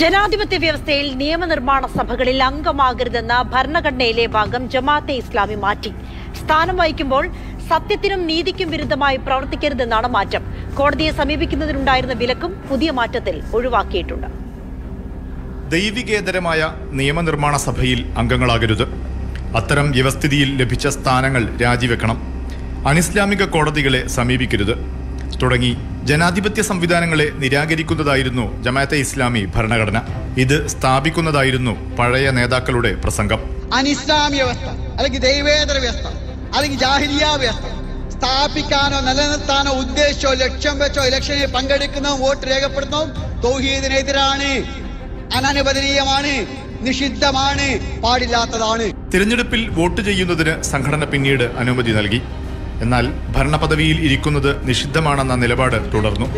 ജനാധിപത്യ വ്യവസ്ഥയിൽ നിയമനിർമ്മാണ സഭകളിൽ അംഗമാകരുതെന്ന ഭരണഘടനയിലെ ഭാഗം ജമാഅത്തെ ഇസ്ലാമി മാറ്റി സ്ഥാനം വഹിക്കുമ്പോൾ സത്യത്തിനും നീതിക്കും വിരുദ്ധമായി പ്രവർത്തിക്കരുതെന്നാണ് മാറ്റം കോടതിയെ സമീപിക്കുന്നതിനുണ്ടായിരുന്ന വിലക്കും പുതിയ മാറ്റത്തിൽ ഒഴിവാക്കിയിട്ടുണ്ട് ദൈവികേതരമായ നിയമനിർമ്മാണ സഭയിൽ അംഗങ്ങളാകരുത് അത്തരം വ്യവസ്ഥിതിയിൽ ലഭിച്ച സ്ഥാനങ്ങൾ രാജിവെക്കണം അനിസ്ലാമിക കോടതികളെ സമീപിക്കരുത് തുടങ്ങി ജനാധിപത്യ സംവിധാനങ്ങളെ നിരാകരിക്കുന്നതായിരുന്നു ജമാഅത്തെ ഇസ്ലാമി ഭരണഘടന ഇത് സ്ഥാപിക്കുന്നതായിരുന്നു പഴയ നേതാക്കളുടെ പ്രസംഗം അനിസ്ലാമിക വ്യവസ്ഥ അല്ലെങ്കിൽ ദൈവേതര വ്യവസ്ഥ അല്ലെങ്കിൽ ജാഹിരിയ വ്യവസ്ഥ സ്ഥാപിക്കാനോ നിലനിർത്താനോ ഉദ്ദേശിച്ചോ ലക്ഷ്യം വെച്ചോ ഇലക്ഷനിൽ പങ്കെടുക്കുന്നതും വോട്ട് രേഖപ്പെടുത്തുന്നതും തൗഹീദിനെതിരാണ് അനനുവദനീയമാണ് നിഷിദ്ധമാണ് പാടില്ലാത്തതാണ് തിരഞ്ഞെടുപ്പിൽ വോട്ട് ചെയ്യുന്നതിന് സംഘടന പിന്നീട് അനുമതി നൽകി എന്നാൽ ഭരണപദവിയിൽ ഇരിക്കുന്നത് നിഷിദ്ധമാണെന്ന നിലപാട് തുടർന്നു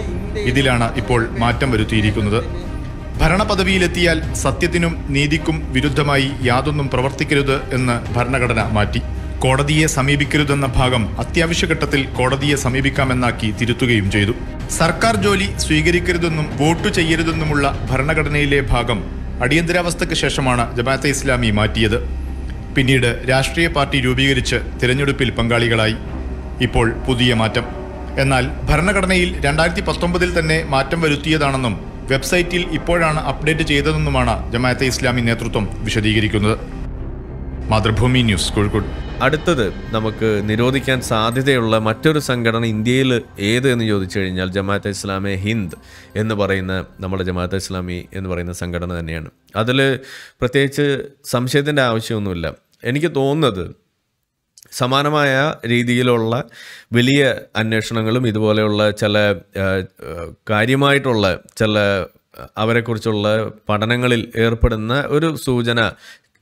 ഇതിലാണ് ഇപ്പോൾ മാറ്റം വരുത്തിയിരിക്കുന്നത് ഭരണപദവിയിലെത്തിയാൽ സത്യത്തിനും നീതിക്കും വിരുദ്ധമായി യാതൊന്നും പ്രവർത്തിക്കരുത് എന്ന് ഭരണഘടന മാറ്റി കോടതിയെ സമീപിക്കരുതെന്ന ഭാഗം അത്യാവശ്യഘട്ടത്തിൽ കോടതിയെ സമീപിക്കാമെന്നാക്കി തിരുത്തുകയും ചെയ്തു സർക്കാർ ജോലി സ്വീകരിക്കരുതെന്നും വോട്ട് ചെയ്യരുതെന്നുമുള്ള ഭരണഘടനയിലെ ഭാഗം അടിയന്തരാവസ്ഥയ്ക്ക് ശേഷമാണ് ജമാഅത്തെ ഇസ്ലാമി മാറ്റിയത് പിന്നീട് രാഷ്ട്രീയ പാർട്ടി രൂപീകരിച്ച് തിരഞ്ഞെടുപ്പിൽ പങ്കാളികളായി ഇപ്പോൾ പുതിയ മാറ്റം എന്നാൽ ഭരണഘടനയിൽ രണ്ടായിരത്തി പത്തൊമ്പതിൽ തന്നെ മാറ്റം വരുത്തിയതാണെന്നും വെബ്സൈറ്റിൽ ഇപ്പോഴാണ് അപ്ഡേറ്റ് ചെയ്തതെന്നുമാണ് ജമാഅത്തെ ഇസ്ലാമി നേതൃത്വം വിശദീകരിക്കുന്നത് മാതൃഭൂമി ന്യൂസ് കോഴിക്കോട് അടുത്തത് നമുക്ക് നിരോധിക്കാൻ സാധ്യതയുള്ള മറ്റൊരു സംഘടന ഇന്ത്യയിൽ ഏത് എന്ന് ചോദിച്ചു കഴിഞ്ഞാൽ ജമാഅത്തെ ഇസ്ലാമെ ഹിന്ദ് എന്ന് പറയുന്ന നമ്മുടെ ജമാഅത്തെ ഇസ്ലാമി എന്ന് പറയുന്ന സംഘടന തന്നെയാണ് അതിൽ പ്രത്യേകിച്ച് സംശയത്തിൻ്റെ ആവശ്യമൊന്നുമില്ല എനിക്ക് തോന്നുന്നത് സമാനമായ രീതിയിലുള്ള വലിയ അന്വേഷണങ്ങളും ഇതുപോലെയുള്ള ചില കാര്യമായിട്ടുള്ള ചില അവരെക്കുറിച്ചുള്ള പഠനങ്ങളിൽ ഏർപ്പെടുന്ന ഒരു സൂചന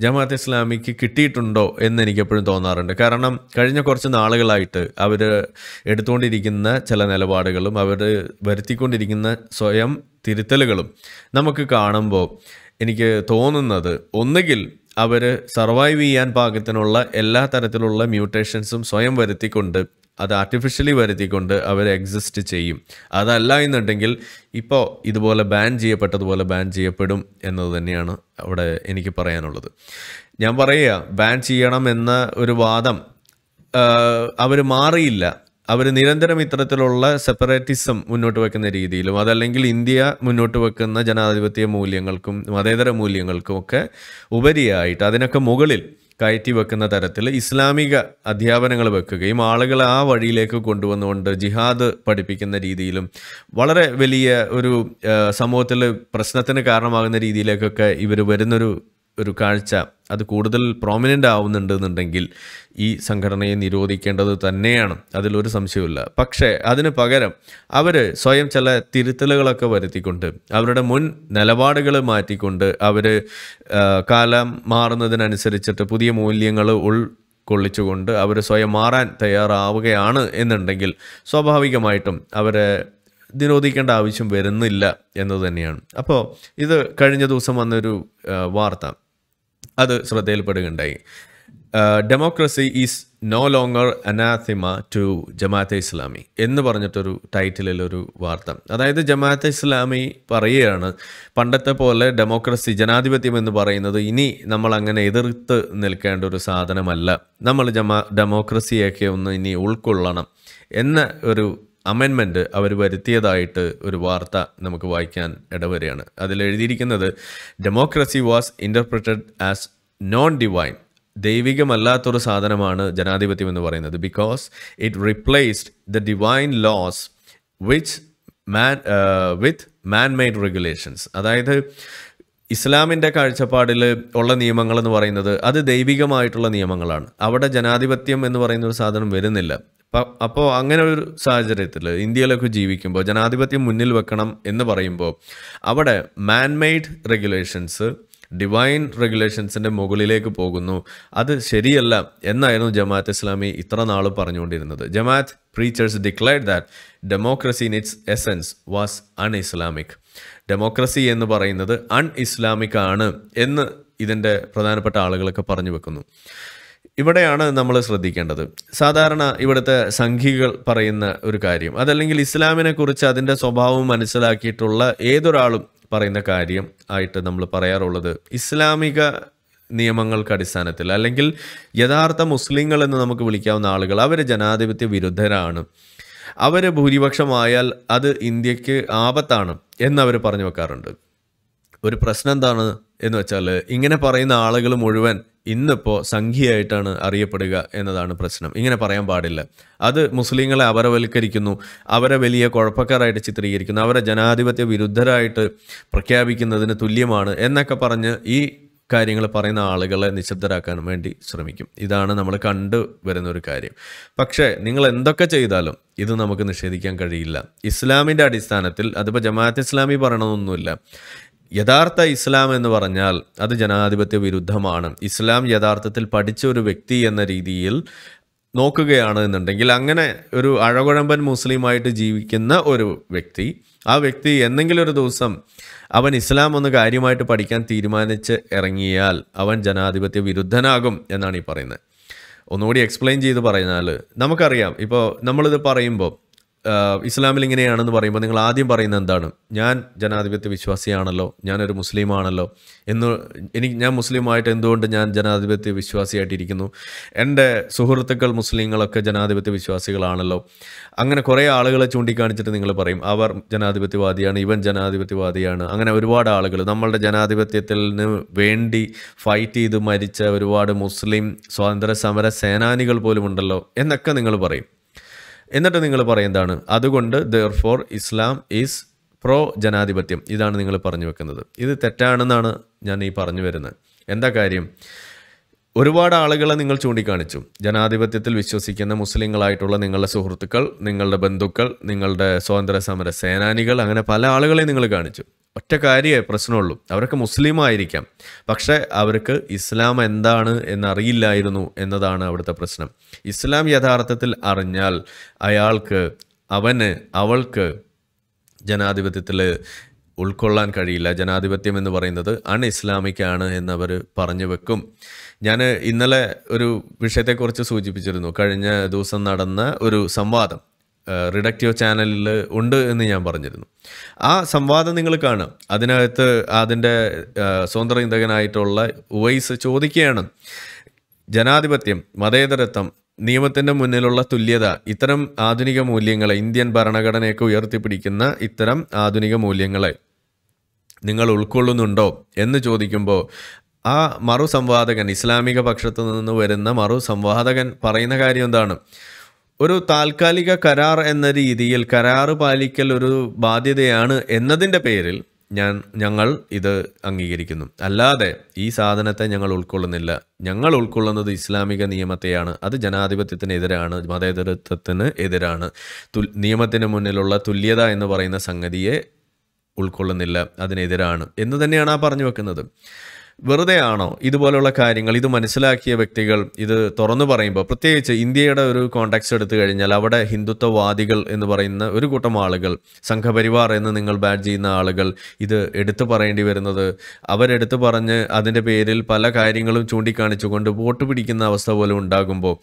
ജമാഅത്ത് ഇസ്ലാമിക്ക് കിട്ടിയിട്ടുണ്ടോ എന്ന് എനിക്ക് എപ്പോഴും തോന്നാറുണ്ട് കാരണം കഴിഞ്ഞ കുറച്ച് നാളുകളായിട്ട് അവർ എടുത്തുകൊണ്ടിരിക്കുന്ന ചില നിലപാടുകളും അവർ വരുത്തിക്കൊണ്ടിരിക്കുന്ന സ്വയം തിരുത്തലുകളും നമുക്ക് കാണുമ്പോൾ എനിക്ക് തോന്നുന്നത് ഒന്നുകിൽ അവർ സർവൈവ് ചെയ്യാൻ പാകത്തിനുള്ള എല്ലാ തരത്തിലുള്ള മ്യൂട്ടേഷൻസും സ്വയം വരുത്തിക്കൊണ്ട് അത് ആർട്ടിഫിഷ്യലി വരുത്തിക്കൊണ്ട് അവർ എക്സിസ്റ്റ് ചെയ്യും അതല്ല എന്നുണ്ടെങ്കിൽ ഇപ്പോൾ ഇതുപോലെ ബാൻ ചെയ്യപ്പെട്ടതുപോലെ ബാൻ ചെയ്യപ്പെടും എന്നത് തന്നെയാണ് അവിടെ എനിക്ക് പറയാനുള്ളത് ഞാൻ പറയുക ബാൻ ചെയ്യണം എന്ന ഒരു വാദം അവർ മാറിയില്ല അവർ നിരന്തരം ഇത്തരത്തിലുള്ള സെപ്പറേറ്റിസം മുന്നോട്ട് വെക്കുന്ന രീതിയിലും അതല്ലെങ്കിൽ ഇന്ത്യ മുന്നോട്ട് വെക്കുന്ന ജനാധിപത്യ മൂല്യങ്ങൾക്കും മതേതര മൂല്യങ്ങൾക്കും ഒക്കെ ഉപരിയായിട്ട് അതിനൊക്കെ മുകളിൽ കയറ്റി വെക്കുന്ന തരത്തിൽ ഇസ്ലാമിക അധ്യാപനങ്ങൾ വെക്കുകയും ആളുകളെ ആ വഴിയിലേക്ക് കൊണ്ടുവന്നുകൊണ്ട് ജിഹാദ് പഠിപ്പിക്കുന്ന രീതിയിലും വളരെ വലിയ ഒരു സമൂഹത്തിൽ പ്രശ്നത്തിന് കാരണമാകുന്ന രീതിയിലേക്കൊക്കെ ഇവർ വരുന്നൊരു ഒരു കാഴ്ച അത് കൂടുതൽ പ്രോമിനൻ്റ് ആവുന്നുണ്ടെന്നുണ്ടെങ്കിൽ ഈ സംഘടനയെ നിരോധിക്കേണ്ടത് തന്നെയാണ് അതിലൊരു സംശയമില്ല പക്ഷേ അതിന് പകരം അവർ സ്വയം ചില തിരുത്തലുകളൊക്കെ വരുത്തിക്കൊണ്ട് അവരുടെ മുൻ നിലപാടുകൾ മാറ്റിക്കൊണ്ട് അവർ കാലം മാറുന്നതിനനുസരിച്ചിട്ട് പുതിയ മൂല്യങ്ങൾ ഉൾ കൊള്ളിച്ചുകൊണ്ട് അവർ സ്വയം മാറാൻ തയ്യാറാവുകയാണ് എന്നുണ്ടെങ്കിൽ സ്വാഭാവികമായിട്ടും അവരെ നിരോധിക്കേണ്ട ആവശ്യം വരുന്നില്ല എന്നു തന്നെയാണ് അപ്പോൾ ഇത് കഴിഞ്ഞ ദിവസം വന്നൊരു വാർത്ത അത് ശ്രദ്ധയിൽപ്പെടുകയുണ്ടായി democracy is no longer anathema to Jamaat-e Islami എന്ന് പറഞ്ഞിട്ടൊരു ടൈറ്റിലൊരു വാർത്ത അതായത് ജമാഅത്തെ ഇസ്ലാമി e പറയുകയാണ് പണ്ടത്തെ പോലെ ഡെമോക്രസി ജനാധിപത്യം എന്ന് പറയുന്നത് ഇനി നമ്മൾ അങ്ങനെ എതിർത്ത് നിൽക്കേണ്ട ഒരു സാധനമല്ല നമ്മൾ ജമാ ഡെമോക്രസിയൊക്കെ ഒന്ന് ഇനി ഉൾക്കൊള്ളണം എന്ന ഒരു അമെൻമെൻറ്റ് അവർ വരുത്തിയതായിട്ട് ഒരു വാർത്ത നമുക്ക് വായിക്കാൻ ഇടവരെയാണ് അതിൽ എഴുതിയിരിക്കുന്നത് democracy was interpreted as non divine ദൈവികമല്ലാത്തൊരു സാധനമാണ് ജനാധിപത്യം എന്ന് പറയുന്നത് because it replaced the divine laws which man with man made regulations അതായത് ഇസ്ലാമിൻ്റെ കാഴ്ചപ്പാടിൽ ഉള്ള നിയമങ്ങൾ എന്ന് പറയുന്നത് അത് ദൈവികമായിട്ടുള്ള നിയമങ്ങളാണ് അവിടെ ജനാധിപത്യം എന്ന് പറയുന്ന ഒരു സാധനം വരുന്നില്ല അപ്പോൾ അങ്ങനെ ഒരു സാഹചര്യത്തിൽ ഇന്ത്യയിലൊക്കെ ജീവിക്കുമ്പോൾ ജനാധിപത്യം മുന്നിൽ വെക്കണം എന്ന് പറയുമ്പോൾ അവിടെ മാൻമെയ്ഡ് റെഗുലേഷൻസ് ഡിവൈൻ റെഗുലേഷൻസിൻ്റെ മുകളിലേക്ക് പോകുന്നു അത് ശരിയല്ല എന്നായിരുന്നു ജമാഅത്ത് ഇസ്ലാമി ഇത്ര നാൾ പറഞ്ഞുകൊണ്ടിരുന്നത് Jamaat preachers declared that democracy in its essence was un Islamic democracy എന്ന് പറയുന്നത് അൺ ഇസ്ലാമിക് ആണ് എന്ന് ഇതിൻ്റെ പ്രധാനപ്പെട്ട ആളുകളൊക്കെ പറഞ്ഞു വെക്കുന്നു ഇവിടെയാണ് നമ്മൾ ശ്രദ്ധിക്കേണ്ടത് സാധാരണ ഇവിടുത്തെ സംഘികൾ പറയുന്ന ഒരു കാര്യം അതല്ലെങ്കിൽ ഇസ്ലാമിനെ കുറിച്ച് അതിൻ്റെ സ്വഭാവം മനസ്സിലാക്കിയിട്ടുള്ള ഏതൊരാളും പറയുന്ന കാര്യം ആയിട്ട് നമ്മൾ പറയാറുള്ളത് ഇസ്ലാമിക നിയമങ്ങൾക്ക് അടിസ്ഥാനത്തിൽ അല്ലെങ്കിൽ യഥാർത്ഥ മുസ്ലിങ്ങൾ എന്ന് നമുക്ക് വിളിക്കാവുന്ന ആളുകൾ അവർ ജനാധിപത്യ വിരുദ്ധരാണ് അവർ ഭൂരിപക്ഷമായാൽ അത് ഇന്ത്യക്ക് ആപത്താണ് എന്നവർ പറഞ്ഞു വെക്കാറുണ്ട് ഒരു പ്രശ്നം എന്താണ് എന്ന് വെച്ചാൽ ഇങ്ങനെ പറയുന്ന ആളുകൾ മുഴുവൻ ഇന്നിപ്പോൾ സംഖ്യയായിട്ടാണ് അറിയപ്പെടുക എന്നതാണ് പ്രശ്നം ഇങ്ങനെ പറയാൻ പാടില്ല അത് മുസ്ലിങ്ങളെ അപരവൽക്കരിക്കുന്നു അവരെ വലിയ കുഴപ്പക്കാരായിട്ട് ചിത്രീകരിക്കുന്നു അവരെ ജനാധിപത്യ വിരുദ്ധരായിട്ട് പ്രഖ്യാപിക്കുന്നതിന് തുല്യമാണ് എന്നൊക്കെ പറഞ്ഞ് ഈ കാര്യങ്ങൾ പറയുന്ന ആളുകളെ നിശബ്ദരാക്കാൻ വേണ്ടി ശ്രമിക്കും ഇതാണ് നമ്മൾ കണ്ടു വരുന്ന ഒരു കാര്യം പക്ഷേ നിങ്ങൾ എന്തൊക്കെ ചെയ്താലും ഇത് നമുക്ക് നിഷേധിക്കാൻ കഴിയില്ല ഇസ്ലാമിൻ്റെ അടിസ്ഥാനത്തിൽ അതിപ്പോൾ ജമാഅത്ത് ഇസ്ലാമി പറയണമെന്നൊന്നുമില്ല യഥാർത്ഥ ഇസ്ലാം എന്ന് പറഞ്ഞാൽ അത് ജനാധിപത്യ വിരുദ്ധമാണ് ഇസ്ലാം യഥാർത്ഥത്തിൽ പഠിച്ച ഒരു വ്യക്തി എന്ന രീതിയിൽ നോക്കുകയാണ് എന്നുണ്ടെങ്കിൽ അങ്ങനെ ഒരു അഴകുഴമ്പൻ മുസ്ലിമായിട്ട് ജീവിക്കുന്ന ഒരു വ്യക്തി ആ വ്യക്തി എന്തെങ്കിലും ഒരു ദിവസം അവൻ ഇസ്ലാം ഒന്ന് കാര്യമായിട്ട് പഠിക്കാൻ തീരുമാനിച്ച് ഇറങ്ങിയാൽ അവൻ ജനാധിപത്യ വിരുദ്ധനാകും എന്നാണ് ഈ പറയുന്നത് ഒന്നുകൂടി എക്സ്പ്ലെയിൻ ചെയ്ത് പറഞ്ഞാൽ നമുക്കറിയാം ഇപ്പോൾ നമ്മളിത് പറയുമ്പോൾ ഇസ്ലാമിൽ ഇങ്ങനെയാണെന്ന് പറയുമ്പോൾ നിങ്ങൾ ആദ്യം പറയുന്നത് എന്താണ് ഞാൻ ജനാധിപത്യ വിശ്വാസിയാണല്ലോ ഞാനൊരു മുസ്ലിമാണല്ലോ എന്ന് എനിക്ക് ഞാൻ മുസ്ലിമായിട്ട് എന്തുകൊണ്ട് ഞാൻ ജനാധിപത്യ വിശ്വാസിയായിട്ടിരിക്കുന്നു എൻ്റെ സുഹൃത്തുക്കൾ മുസ്ലിങ്ങളൊക്കെ ജനാധിപത്യ വിശ്വാസികളാണല്ലോ അങ്ങനെ കുറേ ആളുകളെ ചൂണ്ടിക്കാണിച്ചിട്ട് നിങ്ങൾ പറയും അവർ ജനാധിപത്യവാദിയാണ് ഇവൻ ജനാധിപത്യവാദിയാണ് അങ്ങനെ ഒരുപാട് ആളുകൾ നമ്മളുടെ ജനാധിപത്യത്തിന് വേണ്ടി ഫൈറ്റ് ചെയ്ത് മരിച്ച ഒരുപാട് മുസ്ലിം സ്വാതന്ത്ര്യ സമര സേനാനികൾ പോലും ഉണ്ടല്ലോ എന്നൊക്കെ നിങ്ങൾ പറയും എന്നിട്ട് നിങ്ങൾ പറയുന്നതാണ് അതുകൊണ്ട് therefore Islam is pro ജനാധിപത്യം ഇതാണ് നിങ്ങൾ പറഞ്ഞു വെക്കുന്നത് ഇത് തെറ്റാണെന്നാണ് ഞാൻ ഈ പറഞ്ഞു വരുന്നത് എന്താ കാര്യം ഒരുപാട് ആളുകളെ നിങ്ങൾ ചൂണ്ടിക്കാണിച്ചു ജനാധിപത്യത്തിൽ വിശ്വസിക്കുന്ന മുസ്ലിങ്ങളായിട്ടുള്ള നിങ്ങളുടെ സുഹൃത്തുക്കൾ നിങ്ങളുടെ ബന്ധുക്കൾ നിങ്ങളുടെ സ്വാതന്ത്ര്യ സമര സേനാനികൾ അങ്ങനെ പല ആളുകളെ നിങ്ങൾ കാണിച്ചു ഒറ്റ കാര്യമേ പ്രശ്നമുള്ളൂ അവരൊക്കെ മുസ്ലിം ആയിരിക്കാം പക്ഷേ അവർക്ക് ഇസ്ലാം എന്താണ് എന്നറിയില്ലായിരുന്നു എന്നതാണ് അവിടുത്തെ പ്രശ്നം ഇസ്ലാം യഥാർത്ഥത്തിൽ അറിഞ്ഞാൽ അയാൾക്ക് അവന് അവൾക്ക് ജനാധിപത്യത്തിൽ ഉൾക്കൊള്ളാൻ കഴിയില്ല ജനാധിപത്യം എന്ന് പറയുന്നത് അൺ ഇസ്ലാമിക്കാണ് എന്നവർ പറഞ്ഞു വെക്കും ഞാൻ ഇന്നലെ ഒരു വിഷയത്തെക്കുറിച്ച് സൂചിപ്പിച്ചിരുന്നു കഴിഞ്ഞ ദിവസം നടന്ന ഒരു സംവാദം റിഡക്റ്റീവ് ചാനലിൽ ഉണ്ട് എന്ന് ഞാൻ പറഞ്ഞിരുന്നു ആ സംവാദം നിങ്ങൾ കാണാം അതിനകത്ത് അതിൻ്റെ സ്വതന്ത്ര ചിന്തകനായിട്ടുള്ള ഉവൈസ് ചോദിക്കുകയാണ് ജനാധിപത്യം മതേതരത്വം നിയമത്തിൻ്റെ മുന്നിലുള്ള തുല്യത ഇത്തരം ആധുനിക മൂല്യങ്ങളെ ഇന്ത്യൻ ഭരണഘടനയൊക്കെ ഉയർത്തിപ്പിടിക്കുന്ന ഇത്തരം ആധുനിക മൂല്യങ്ങളെ നിങ്ങൾ ഉൾക്കൊള്ളുന്നുണ്ടോ എന്ന് ചോദിക്കുമ്പോൾ ആ മറു സംവാദകൻ ഇസ്ലാമിക പക്ഷത്തു നിന്ന് വരുന്ന മറു സംവാദകൻ പറയുന്ന കാര്യം എന്താണ് ഒരു താൽക്കാലിക കരാർ എന്ന രീതിയിൽ കരാർ പാലിക്കൽ ഒരു ബാധ്യതയാണ് എന്നതിൻ്റെ പേരിൽ ഞാൻ ഞങ്ങൾ ഇത് അംഗീകരിക്കുന്നു അല്ലാതെ ഈ സാധനത്തെ ഞങ്ങൾ ഉൾക്കൊള്ളുന്നില്ല ഞങ്ങൾ ഉൾക്കൊള്ളുന്നത് ഇസ്ലാമിക നിയമത്തെയാണ് അത് ജനാധിപത്യത്തിനെതിരാണ് മതേതരത്വത്തിന് എതിരാണ് നിയമത്തിന് മുന്നിലുള്ള തുല്യത എന്ന് പറയുന്ന സംഗതിയെ ഉൾക്കൊള്ളുന്നില്ല അതിനെതിരാണ് എന്ന് തന്നെയാണ് ആ പറഞ്ഞു വെക്കുന്നത് വെറുതെയാണോ ഇതുപോലുള്ള കാര്യങ്ങൾ ഇത് മനസ്സിലാക്കിയ വ്യക്തികൾ ഇത് തുറന്നു പറയുമ്പോൾ പ്രത്യേകിച്ച് ഇന്ത്യയുടെ ഒരു കോണ്ടാക്ട്സ് എടുത്തു കഴിഞ്ഞാൽ അവിടെ ഹിന്ദുത്വവാദികൾ എന്ന് പറയുന്ന ഒരു കൂട്ടം ആളുകൾ സംഘപരിവാർ എന്ന് നിങ്ങൾ ബാഡ് ചെയ്യുന്ന ആളുകൾ ഇത് എടുത്തു പറയേണ്ടി വരുന്നത് അവരെടുത്തു പറഞ്ഞ് അതിൻ്റെ പേരിൽ പല കാര്യങ്ങളും ചൂണ്ടിക്കാണിച്ചുകൊണ്ട് വോട്ട് പിടിക്കുന്ന അവസ്ഥ പോലെ ഉണ്ടാകുമ്പോൾ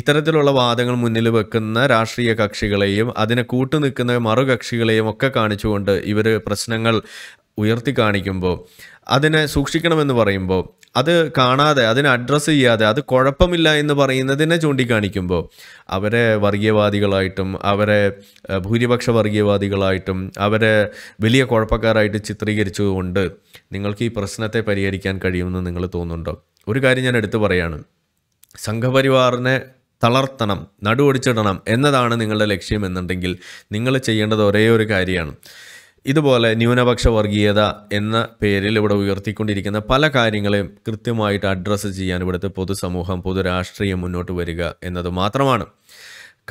ഇത്തരത്തിലുള്ള വാദങ്ങൾ മുന്നിൽ വെക്കുന്ന രാഷ്ട്രീയ കക്ഷികളെയും അതിനെ കൂട്ടുനിൽക്കുന്ന മറുകക്ഷികളെയും ഒക്കെ കാണിച്ചുകൊണ്ട് ഇവർ പ്രശ്നങ്ങൾ ഉയർത്തി കാണിക്കുമ്പോൾ അതിനെ സൂക്ഷിക്കണമെന്ന് പറയുമ്പോൾ അത് കാണാതെ അതിനെ അഡ്രസ്സ് ചെയ്യാതെ അത് കുഴപ്പമില്ല എന്ന് പറയുന്നതിനെ ചൂണ്ടിക്കാണിക്കുമ്പോൾ അവരെ വർഗീയവാദികളായിട്ടും അവരെ ഭൂരിപക്ഷ വർഗീയവാദികളായിട്ടും അവരെ വലിയ കുഴപ്പക്കാരായിട്ട് ചിത്രീകരിച്ചുകൊണ്ട് നിങ്ങൾക്ക് ഈ പ്രശ്നത്തെ പരിഹരിക്കാൻ കഴിയുമെന്ന് നിങ്ങൾ തോന്നുന്നുണ്ടോ ഒരു കാര്യം ഞാൻ എടുത്തു പറയാണ് സംഘപരിവാറിനെ തളർത്തണം നടുവടിച്ചിടണം എന്നതാണ് നിങ്ങളുടെ ലക്ഷ്യമെന്നുണ്ടെങ്കിൽ നിങ്ങൾ ചെയ്യേണ്ടത് ഒരേ ഒരു കാര്യമാണ് ഇതുപോലെ ന്യൂനപക്ഷ വർഗീയത എന്ന പേരിൽ ഇവിടെ ഉയർത്തിക്കൊണ്ടിരിക്കുന്ന പല കാര്യങ്ങളെയും കൃത്യമായിട്ട് അഡ്രസ്സ് ചെയ്യാൻ ഇവിടുത്തെ പൊതുസമൂഹം പൊതുരാഷ്ട്രീയം മുന്നോട്ട് വരിക എന്നത് മാത്രമാണ്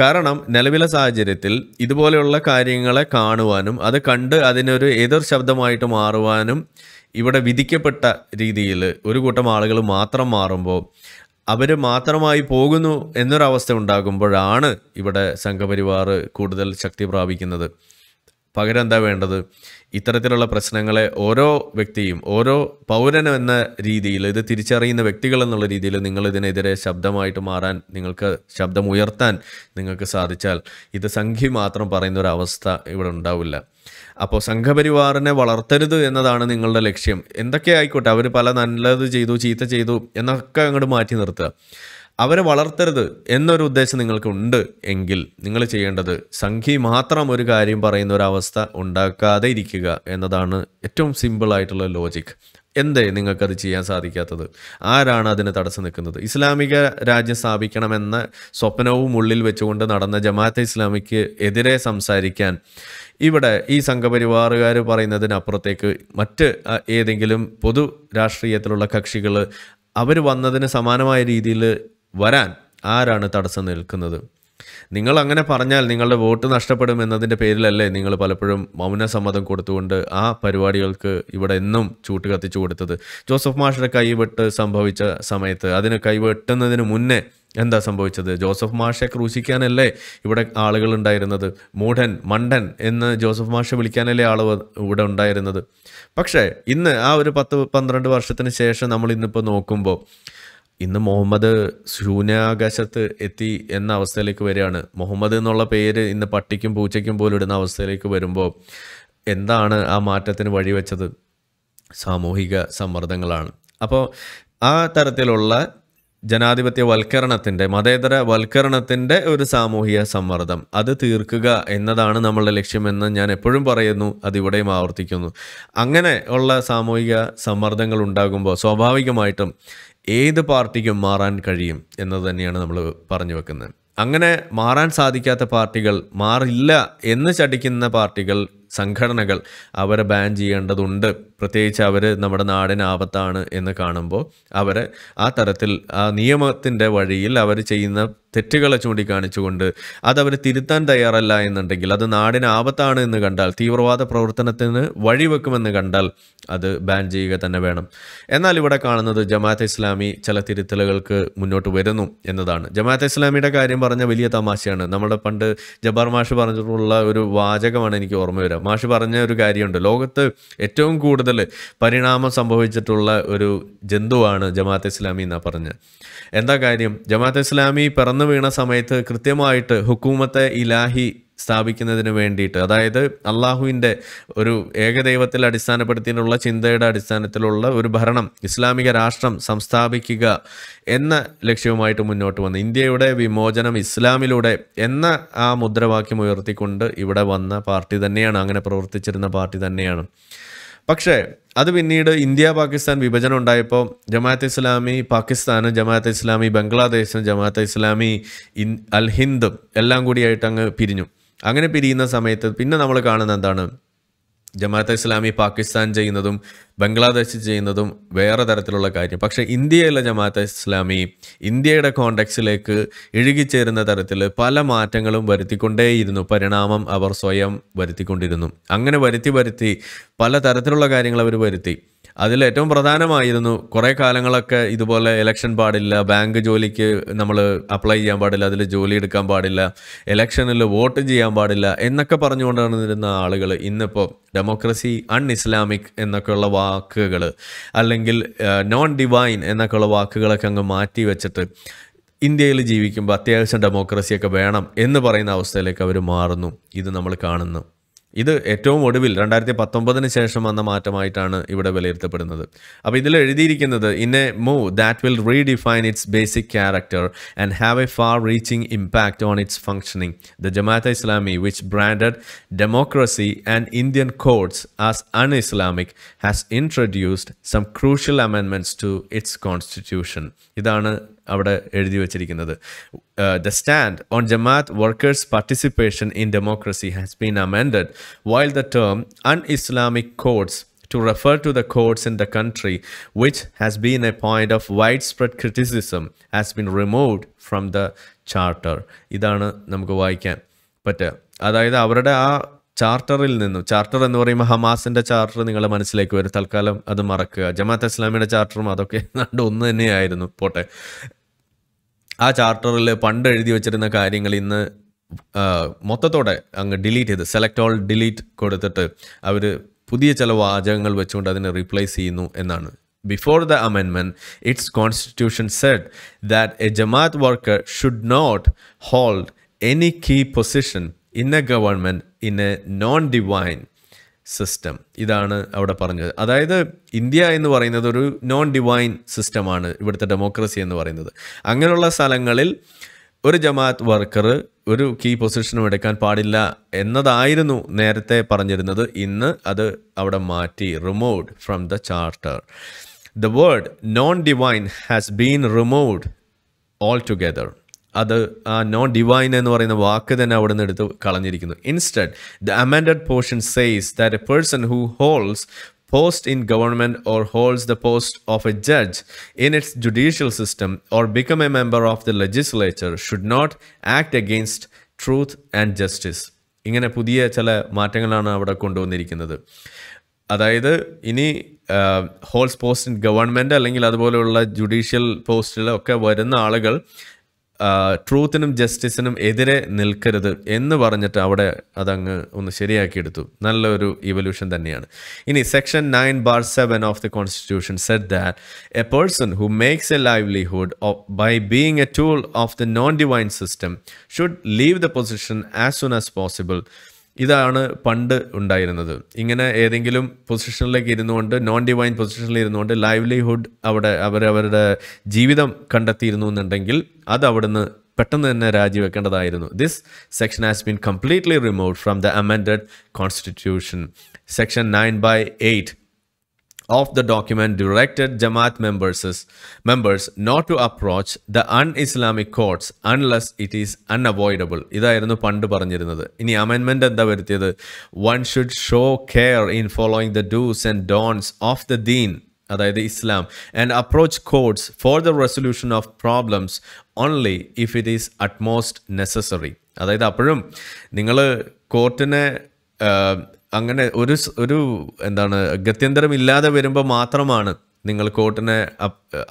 കാരണം നിലവിലെ സാഹചര്യത്തിൽ ഇതുപോലെയുള്ള കാര്യങ്ങളെ കാണുവാനും അത് കണ്ട് അതിനൊരു എതിർ ശബ്ദമായിട്ട് മാറുവാനും ഇവിടെ വിധിക്കപ്പെട്ട രീതിയിൽ ഒരു കൂട്ടം ആളുകൾ മാത്രം മാറുമ്പോൾ അവർ മാത്രമായി പോകുന്നു എന്നൊരവസ്ഥ ഉണ്ടാകുമ്പോഴാണ് ഇവിടെ സംഘപരിവാർ കൂടുതൽ ശക്തി പ്രാപിക്കുന്നത് പകരം എന്താ വേണ്ടത് ഇത്തരത്തിലുള്ള പ്രശ്നങ്ങളെ ഓരോ വ്യക്തിയും ഓരോ പൗരനും എന്ന രീതിയിൽ ഇത് തിരിച്ചറിയുന്ന വ്യക്തികൾ എന്നുള്ള രീതിയിൽ നിങ്ങൾ ഇതിനെതിരെ ശബ്ദമായിട്ട് മാറാൻ നിങ്ങൾക്ക് ശബ്ദം ഉയർത്താൻ നിങ്ങൾക്ക് സാധിച്ചാൽ ഇത് സംഖ്യ മാത്രം പറയുന്ന ഒരു അവസ്ഥ ഇവിടെ ഉണ്ടാവില്ല അപ്പോൾ സംഘപരിവാറിനെ വളർത്തരുത് എന്നതാണ് നിങ്ങളുടെ ലക്ഷ്യം എന്തൊക്കെ ആയിക്കോട്ടെ അവർ പല നല്ലത് ചെയ്തു ചീത്ത ചെയ്തു എന്നൊക്കെ അങ്ങോട്ട് മാറ്റി നിർത്തുക അവരെ വളർത്തരുത് എന്നൊരു ഉദ്ദേശം നിങ്ങൾക്ക് ഉണ്ട് എങ്കിൽ നിങ്ങൾ ചെയ്യേണ്ടത് സംഖ്യ മാത്രം ഒരു കാര്യം പറയുന്ന ഒരു അവസ്ഥ ഉണ്ടാക്കാതെ ഇരിക്കുക എന്നതാണ് ഏറ്റവും സിമ്പിളായിട്ടുള്ള ലോജിക് എന്തേ നിങ്ങൾക്കത് ചെയ്യാൻ സാധിക്കാത്തത് ആരാണ് അതിന് തടസ്സം നിൽക്കുന്നത് ഇസ്ലാമിക രാജ്യം സ്ഥാപിക്കണമെന്ന സ്വപ്നവും ഉള്ളിൽ വെച്ചുകൊണ്ട് നടന്ന ജമാഅത്തെ ഇസ്ലാമിക്ക് എതിരെ സംസാരിക്കാൻ ഇവിടെ ഈ സംഘപരിവാറുകാർ പറയുന്നതിനപ്പുറത്തേക്ക് മറ്റ് ഏതെങ്കിലും പൊതു രാഷ്ട്രീയത്തിലുള്ള കക്ഷികൾ അവർ വന്നതിന് സമാനമായ രീതിയിൽ വരാൻ ആരാണ് തടസ്സം നിൽക്കുന്നത് നിങ്ങൾ അങ്ങനെ പറഞ്ഞാൽ നിങ്ങളുടെ വോട്ട് നഷ്ടപ്പെടും എന്നതിൻ്റെ പേരിലല്ലേ നിങ്ങൾ പലപ്പോഴും മൗനസമ്മതം കൊടുത്തുകൊണ്ട് ആ പരിപാടികൾക്ക് ഇവിടെ എന്നും ചൂട്ട് കത്തിച്ചു കൊടുത്തത് ജോസഫ് മാഷിൻ്റെ കൈവെട്ട് സംഭവിച്ച സമയത്ത് അതിന് കൈവെട്ടുന്നതിന് മുന്നേ എന്താ സംഭവിച്ചത് ജോസഫ് മാഷെ ക്രൂശിക്കാനല്ലേ ഇവിടെ ആളുകൾ ഉണ്ടായിരുന്നത് മൂഢൻ മണ്ടൻ എന്ന് ജോസഫ് മാഷെ വിളിക്കാനല്ലേ ആളുകൾ ഇവിടെ ഉണ്ടായിരുന്നത് പക്ഷേ ഇന്ന് ആ ഒരു പത്ത് പന്ത്രണ്ട് വർഷത്തിന് ശേഷം നമ്മൾ ഇന്നിപ്പോൾ നോക്കുമ്പോൾ ഇന്ന് മുഹമ്മദ് ശൂന്യാകാശത്ത് എത്തി എന്ന അവസ്ഥയിലേക്ക് വരികയാണ് മുഹമ്മദ് എന്നുള്ള പേര് ഇന്ന് പട്ടിക്കും പൂച്ചയ്ക്കും പോലും ഇടുന്ന അവസ്ഥയിലേക്ക് വരുമ്പോൾ എന്താണ് ആ മാറ്റത്തിന് വഴിവെച്ചത് സാമൂഹിക സമ്മർദ്ദങ്ങളാണ് അപ്പോൾ ആ തരത്തിലുള്ള ജനാധിപത്യ വൽക്കരണത്തിൻ്റെ മതേതര വൽക്കരണത്തിൻ്റെ ഒരു സാമൂഹിക സമ്മർദ്ദം അത് തീർക്കുക എന്നതാണ് നമ്മളുടെ ലക്ഷ്യമെന്ന് ഞാൻ എപ്പോഴും പറയുന്നു അതിവിടെയും ആവർത്തിക്കുന്നു അങ്ങനെ ഉള്ള സാമൂഹിക സമ്മർദ്ദങ്ങൾ ഉണ്ടാകുമ്പോൾ സ്വാഭാവികമായിട്ടും ഏത് പാർട്ടിക്കും മാറാൻ കഴിയും എന്ന് തന്നെയാണ് നമ്മൾ പറഞ്ഞു വെക്കുന്നത് അങ്ങനെ മാറാൻ സാധിക്കാത്ത പാർട്ടികൾ മാറില്ല എന്ന് ചടിക്കുന്ന പാർട്ടികൾ സംഘടനകൾ അവരെ ബാൻ ചെയ്യേണ്ടതുണ്ട് പ്രത്യേകിച്ച് അവർ നമ്മുടെ നാടിന് ആപത്താണ് എന്ന് കാണുമ്പോൾ അവരെ ആ തരത്തിൽ ആ നിയമത്തിൻ്റെ വഴിയിൽ അവർ ചെയ്യുന്ന തെറ്റുകളെ ചൂണ്ടിക്കാണിച്ചുകൊണ്ട് അതവർ തിരുത്താൻ തയ്യാറല്ല എന്നുണ്ടെങ്കിൽ അത് നാടിന് ആപത്താണ് എന്ന് കണ്ടാൽ തീവ്രവാദ പ്രവർത്തനത്തിന് വഴിവെക്കുമെന്ന് കണ്ടാൽ അത് ബാൻ ചെയ്യുക തന്നെ വേണം എന്നാൽ ഇവിടെ കാണുന്നത് ജമാഅത്ത് ഇസ്ലാമി ചില തിരുത്തലുകൾക്ക് മുന്നോട്ട് വരുന്നു എന്നതാണ് ജമാഅത്ത് ഇസ്ലാമിയുടെ കാര്യം പറഞ്ഞ വലിയ തമാശയാണ് നമ്മുടെ പണ്ട് ജബാർ മാഷ് പറഞ്ഞിട്ടുള്ള ഒരു വാചകമാണ് എനിക്ക് ഓർമ്മ മാഷ് പറഞ്ഞ ഒരു കാര്യമുണ്ട് ലോകത്ത് ഏറ്റവും കൂടുതൽ പരിണാമം സംഭവിച്ചിട്ടുള്ള ഒരു ജന്തുവാണ് ജമാഅത്ത് ഇസ്ലാമി എന്നാണ് പറഞ്ഞത് എന്താ കാര്യം ജമാഅത്ത് ഇസ്ലാമി പിറന്നു വീണ സമയത്ത് കൃത്യമായിട്ട് ഹുക്കൂമത്തെ ഇലാഹി സ്ഥാപിക്കുന്നതിന് വേണ്ടിയിട്ട് അതായത് അള്ളാഹുവിൻ്റെ ഒരു ഏകദൈവത്തിൽ അടിസ്ഥാനപ്പെടുത്തിയുള്ള ചിന്തയുടെ അടിസ്ഥാനത്തിലുള്ള ഒരു ഭരണം ഇസ്ലാമിക രാഷ്ട്രം സംസ്ഥാപിക്കുക എന്ന ലക്ഷ്യവുമായിട്ട് മുന്നോട്ട് വന്നു ഇന്ത്യയുടെ വിമോചനം ഇസ്ലാമിലൂടെ എന്ന ആ മുദ്രാവാക്യം ഉയർത്തിക്കൊണ്ട് ഇവിടെ വന്ന പാർട്ടി തന്നെയാണ് അങ്ങനെ പ്രവർത്തിച്ചിരുന്ന പാർട്ടി തന്നെയാണ് പക്ഷേ അത് പിന്നീട് ഇന്ത്യ പാകിസ്ഥാൻ വിഭജനം ഉണ്ടായപ്പോൾ ജമാഅത്ത് ഇസ്ലാമി പാകിസ്ഥാൻ ജമാഅത്ത് ഇസ്ലാമി ബംഗ്ലാദേശ് ജമാഅത്ത് ഇസ്ലാമി അൽ ഹിന്ദും എല്ലാം കൂടിയായിട്ട് അങ്ങ് പിരിഞ്ഞു അങ്ങനെ പിരിയുന്ന സമയത്ത് പിന്നെ നമ്മൾ കാണുന്ന എന്താണ് ജമാഅത്തെ ഇസ്ലാമി പാകിസ്ഥാൻ ചെയ്യുന്നതും ബംഗ്ലാദേശ് ചെയ്യുന്നതും വേറെ തരത്തിലുള്ള കാര്യം പക്ഷേ ഇന്ത്യയിലെ ജമാഅത്തെ ഇസ്ലാമി ഇന്ത്യയുടെ കോണ്ടക്സിലേക്ക് ഇഴുകിച്ചേരുന്ന തരത്തിൽ പല മാറ്റങ്ങളും വരുത്തിക്കൊണ്ടേയിരുന്നു പരിണാമം അവർ സ്വയം വരുത്തിക്കൊണ്ടിരുന്നു അങ്ങനെ വരുത്തി വരുത്തി പല തരത്തിലുള്ള കാര്യങ്ങൾ അവർ വരുത്തി അതിൽ ഏറ്റവും പ്രധാനമായിരുന്നു കുറേ കാലങ്ങളൊക്കെ ഇതുപോലെ ഇലക്ഷൻ പാടില്ല ബാങ്ക് ജോലിക്ക് നമ്മൾ അപ്ലൈ ചെയ്യാൻ പാടില്ല അതിൽ ജോലി എടുക്കാൻ പാടില്ല ഇലക്ഷനിൽ വോട്ട് ചെയ്യാൻ പാടില്ല എന്നൊക്കെ പറഞ്ഞുകൊണ്ടിരുന്ന ആളുകൾ ഇന്നിപ്പോൾ ഡെമോക്രസി അൺ ഇസ്ലാമിക് എന്നൊക്കെയുള്ള വാക്കുകൾ അല്ലെങ്കിൽ നോൺ ഡിവൈൻ എന്നൊക്കെയുള്ള വാക്കുകളൊക്കെ അങ്ങ് മാറ്റി വെച്ചിട്ട് ഇന്ത്യയിൽ ജീവിക്കുമ്പോൾ അത്യാവശ്യം ഡെമോക്രസിയൊക്കെ വേണം എന്ന് പറയുന്ന അവസ്ഥയിലേക്ക് അവർ മാറുന്നു ഇത് നമ്മൾ കാണുന്നു ഇത് ഏറ്റവും ഒടുവിൽ രണ്ടായിരത്തി പത്തൊമ്പതിന് ശേഷം വന്ന മാറ്റമായിട്ടാണ് ഇവിടെ വിലയിരുത്തപ്പെടുന്നത് അപ്പോൾ ഇതിൽ എഴുതിയിരിക്കുന്നത് in a move that will redefine its basic character and have a far reaching impact on its functioning the Jamaat Islami which branded democracy and Indian courts as un Islamic has introduced some crucial amendments to its constitution ഇതാണ് അവിടെ എഴുതി വച്ചിരിക്കുന്നത് the stand on Jamaat workers participation in democracy has been amended while the term un Islamic courts refer to the courts in the country which which has been a point of widespread criticism, has been removed from the charter. ഇതാണ് നമുക്ക് വായിക്കാൻ പറ്റുക അതായത് അവരുടെ ആ ചാർട്ടറിൽ നിന്നും charter എന്ന് പറയുമ്പോൾ ഹമാസിൻ്റെ ചാർട്ടർ നിങ്ങളെ മനസ്സിലേക്ക് വരും തൽക്കാലം അത് മറക്കുക ജമാഅത്ത് ഇസ്ലാമിയുടെ ചാർട്ടറും അതൊക്കെ ഏതാണ്ട് ഒന്ന് തന്നെയായിരുന്നു പോട്ടെ ആ ചാർട്ടറിൽ പണ്ട് എഴുതി വെച്ചിരുന്ന കാര്യങ്ങൾ ഇന്ന് മൊത്തത്തോടെ അങ്ങ് ഡിലീറ്റ് ചെയ്ത് സെലക്ട് ഓൾ ഡിലീറ്റ് കൊടുത്തിട്ട് അവർ പുതിയ ചില വാചകങ്ങൾ വെച്ചുകൊണ്ട് അതിനെ റീപ്ലേസ് ചെയ്യുന്നു എന്നാണ് before the amendment its constitution said that a Jamaat worker should not hold any key position in a government in a non divine system ഇതാണ് അവിടെ പറഞ്ഞത് അതായത് ഇന്ത്യ എന്ന് പറയുന്നത് ഒരു നോൺ ഡിവൈൻ സിസ്റ്റമാണ് ഇവിടുത്തെ ഡെമോക്രസി എന്ന് പറയുന്നത് അങ്ങനെയുള്ള സ്ഥലങ്ങളിൽ ഒരു ജമാഅത്ത് വർക്കർ ഒരു കീ പൊസിഷനും എടുക്കാൻ പാടില്ല എന്നതായിരുന്നു നേരത്തെ പറഞ്ഞിരുന്നത് ഇന്ന് അത് അവിടെ മാറ്റി removed from the charter the word non divine has been removed altogether അത് ആ നോൺ ഡിവൈൻ എന്ന് പറയുന്ന വാക്ക് തന്നെ അവിടെ നിന്ന് എടുത്ത് കളഞ്ഞിരിക്കുന്നു instead the amended portion says that a person who holds post in government or holds the post of a judge in its judicial system or become a member of the legislature should not act against truth and justice ഇങ്ങനെ പുതിയ ചില മാറ്റങ്ങളാണ് അവിടെ കൊണ്ടുവന്നിരിക്കുന്നത് അതായത് ഇനി holes post in government അല്ലെങ്കിൽ അതുപോലെയുള്ള ജുഡീഷ്യൽ പോസ്റ്റിലൊക്കെ വരുന്ന ആളുകൾ ട്രൂത്തിനും ജസ്റ്റിസിനും എതിരെ നിൽക്കരുത് എന്ന് പറഞ്ഞിട്ട് അവിടെ അതങ്ങ് ഒന്ന് ശരിയാക്കിയെടുത്തു നല്ലൊരു ഇവല്യൂഷൻ തന്നെയാണ് ഇനി section nine bar seven of the constitution said that a person who makes a livelihood by being a tool of the non divine system should leave the position as soon as possible ഇതാണ് പണ്ട് ഉണ്ടായിരുന്നത് ഇങ്ങനെ ഏതെങ്കിലും പൊസിഷനിലേക്ക് ഇരുന്നുകൊണ്ട് non divine പൊസിഷനിൽ ഇരുന്നുകൊണ്ട് livelihood അവിടെ അവരവരുടെ ജീവിതം കണ്ടെത്തിയിരുന്നു എന്നുണ്ടെങ്കിൽ അത് അവിടുന്ന് പെട്ടെന്ന് തന്നെ രാജിവെക്കേണ്ടതായിരുന്നു this section has been completely remove from the amended constitution section nine by eight of the document directed Jamaat members, members not to approach the un-Islamic courts unless it is unavoidable. ഇതായിരുന്നു പണ്ട് പറഞ്ഞിരുന്നത്. ഇനി അമെൻമെൻ്റ് എന്താ വരുത്തിയത്? One should show care in following the do's and don'ts of the deen. അതായത് Islam and approach courts for the resolution of problems only if it is utmost necessary അതായത് അപ്പോഴും നിങ്ങൾ കോർട്ടിനെ അങ്ങനെ ഒരു ഒരു എന്താണ് ഗത്യന്തരമില്ലാതെ വരുമ്പോൾ മാത്രമാണ് നിങ്ങൾ കോർട്ടിനെ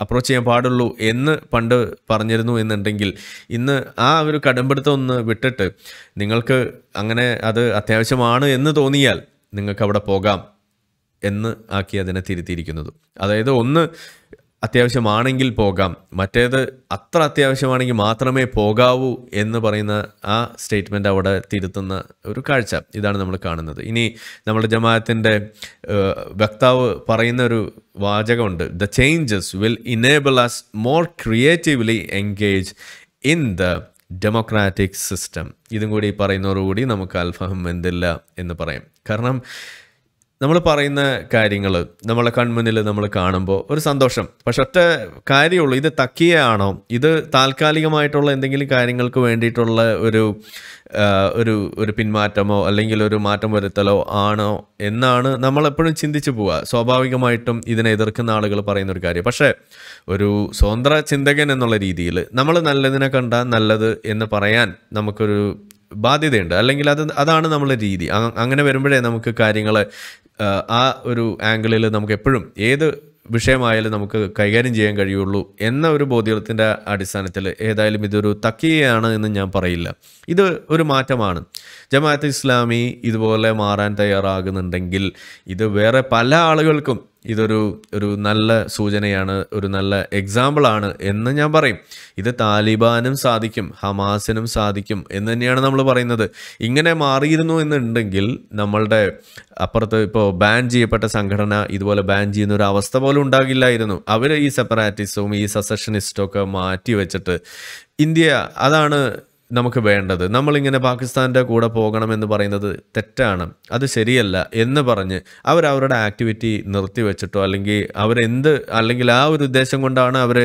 അപ്രോച്ച് ചെയ്യാൻ പാടുള്ളൂ എന്ന് പണ്ട് പറഞ്ഞിരുന്നു എന്നുണ്ടെങ്കിൽ ഇന്ന് ആ ഒരു കടമ്പിടുത്തം ഒന്ന് വിട്ടിട്ട് നിങ്ങൾക്ക് അങ്ങനെ അത് അത്യാവശ്യമാണ് എന്ന് തോന്നിയാൽ നിങ്ങൾക്ക് അവിടെ പോകാം എന്ന് ആക്കി അതിനെ തിരുത്തിയിരിക്കുന്നത് അതായത് ഒന്ന് അത്യാവശ്യമാണെങ്കിൽ പോകാം മറ്റേത് അത്ര അത്യാവശ്യമാണെങ്കിൽ മാത്രമേ പോകാവൂ എന്ന് പറയുന്ന ആ സ്റ്റേറ്റ്മെൻ്റ് അവിടെ തിരുത്തുന്ന ഒരു കാഴ്ച ഇതാണ് നമ്മൾ കാണുന്നത് ഇനി നമ്മുടെ ജമാഅത്തിൻ്റെ വക്താവ് പറയുന്ന ഒരു വാചകമുണ്ട് the changes will enable us more creatively engage in the democratic system ഇതും കൂടി പറയുന്നതോടുകൂടി നമുക്ക് അൽഫഹം എന്തില്ല എന്ന് പറയാം കാരണം നമ്മൾ പറയുന്ന കാര്യങ്ങൾ നമ്മളെ കൺമുന്നിൽ നമ്മൾ കാണുമ്പോൾ ഒരു സന്തോഷം പക്ഷെ ഒറ്റ കാര്യമുള്ളൂ ഇത് തക്കിയാണോ ഇത് താൽക്കാലികമായിട്ടുള്ള എന്തെങ്കിലും കാര്യങ്ങൾക്ക് വേണ്ടിയിട്ടുള്ള ഒരു ഒരു ഒരു പിന്മാറ്റമോ അല്ലെങ്കിൽ ഒരു മാറ്റം വരുത്തലോ ആണോ എന്നാണ് നമ്മൾ എപ്പോഴും ചിന്തിച്ചു പോവുക സ്വാഭാവികമായിട്ടും ഇതിനെ എതിർക്കുന്ന ആളുകൾ പറയുന്ന ഒരു കാര്യം പക്ഷേ ഒരു സ്വതന്ത്ര ചിന്തകൻ എന്നുള്ള രീതിയിൽ നമ്മൾ നല്ലതിനെ കണ്ടാൽ നല്ലത് എന്ന് പറയാൻ നമുക്കൊരു ബാധ്യതയുണ്ട് അല്ലെങ്കിൽ അത് അതാണ് നമ്മളെ രീതി അങ്ങനെ വരുമ്പോഴേ നമുക്ക് കാര്യങ്ങൾ ആ ഒരു ആംഗിളിൽ നമുക്ക് എപ്പോഴും ഏത് വിഷയമായാലും നമുക്ക് കൈകാര്യം ചെയ്യാൻ കഴിയുള്ളൂ എന്ന ഒരു ബോധ്യത്തിൻ്റെ അടിസ്ഥാനത്തിൽ ഏതായാലും ഇതൊരു തക്കിയാണ് എന്ന് ഞാൻ പറയില്ല ഇത് ഒരു മാറ്റമാണ് ജമാഅത്ത് ഇസ്ലാമി ഇതുപോലെ മാറാൻ തയ്യാറാകുന്നുണ്ടെങ്കിൽ ഇത് വേറെ പല ആളുകൾക്കും ഇതൊരു ഒരു നല്ല സൂചനയാണ് ഒരു നല്ല എക്സാമ്പിളാണ് എന്ന് ഞാൻ പറയും ഇത് താലിബാനും സാധിക്കും ഹമാസിനും സാധിക്കും എന്ന് തന്നെയാണ് നമ്മൾ പറയുന്നത് ഇങ്ങനെ മാറിയിരുന്നു എന്നുണ്ടെങ്കിൽ നമ്മളുടെ അപ്പുറത്ത് ഇപ്പോൾ ബാൻ ചെയ്യപ്പെട്ട സംഘടന ഇതുപോലെ ബാൻ ചെയ്യുന്ന ഒരു അവസ്ഥ പോലും ഉണ്ടാകില്ലായിരുന്നു അവർ ഈ സെപ്പറേറ്റിസ്റ്റും ഈ സസഷനിസ്റ്റും ഒക്കെ മാറ്റി വെച്ചിട്ട് ഇന്ത്യ അതാണ് നമുക്ക് വേണ്ടത് നമ്മളിങ്ങനെ പാകിസ്ഥാൻ്റെ കൂടെ പോകണമെന്ന് എന്ന് പറയുന്നത് തെറ്റാണ് അത് ശരിയല്ല എന്ന് പറഞ്ഞ് അവർ അവരുടെ ആക്ടിവിറ്റി നിർത്തിവെച്ചിട്ടോ അല്ലെങ്കിൽ അവരെന്ത് അല്ലെങ്കിൽ ആ ഒരു ഉദ്ദേശം കൊണ്ടാണ് അവർ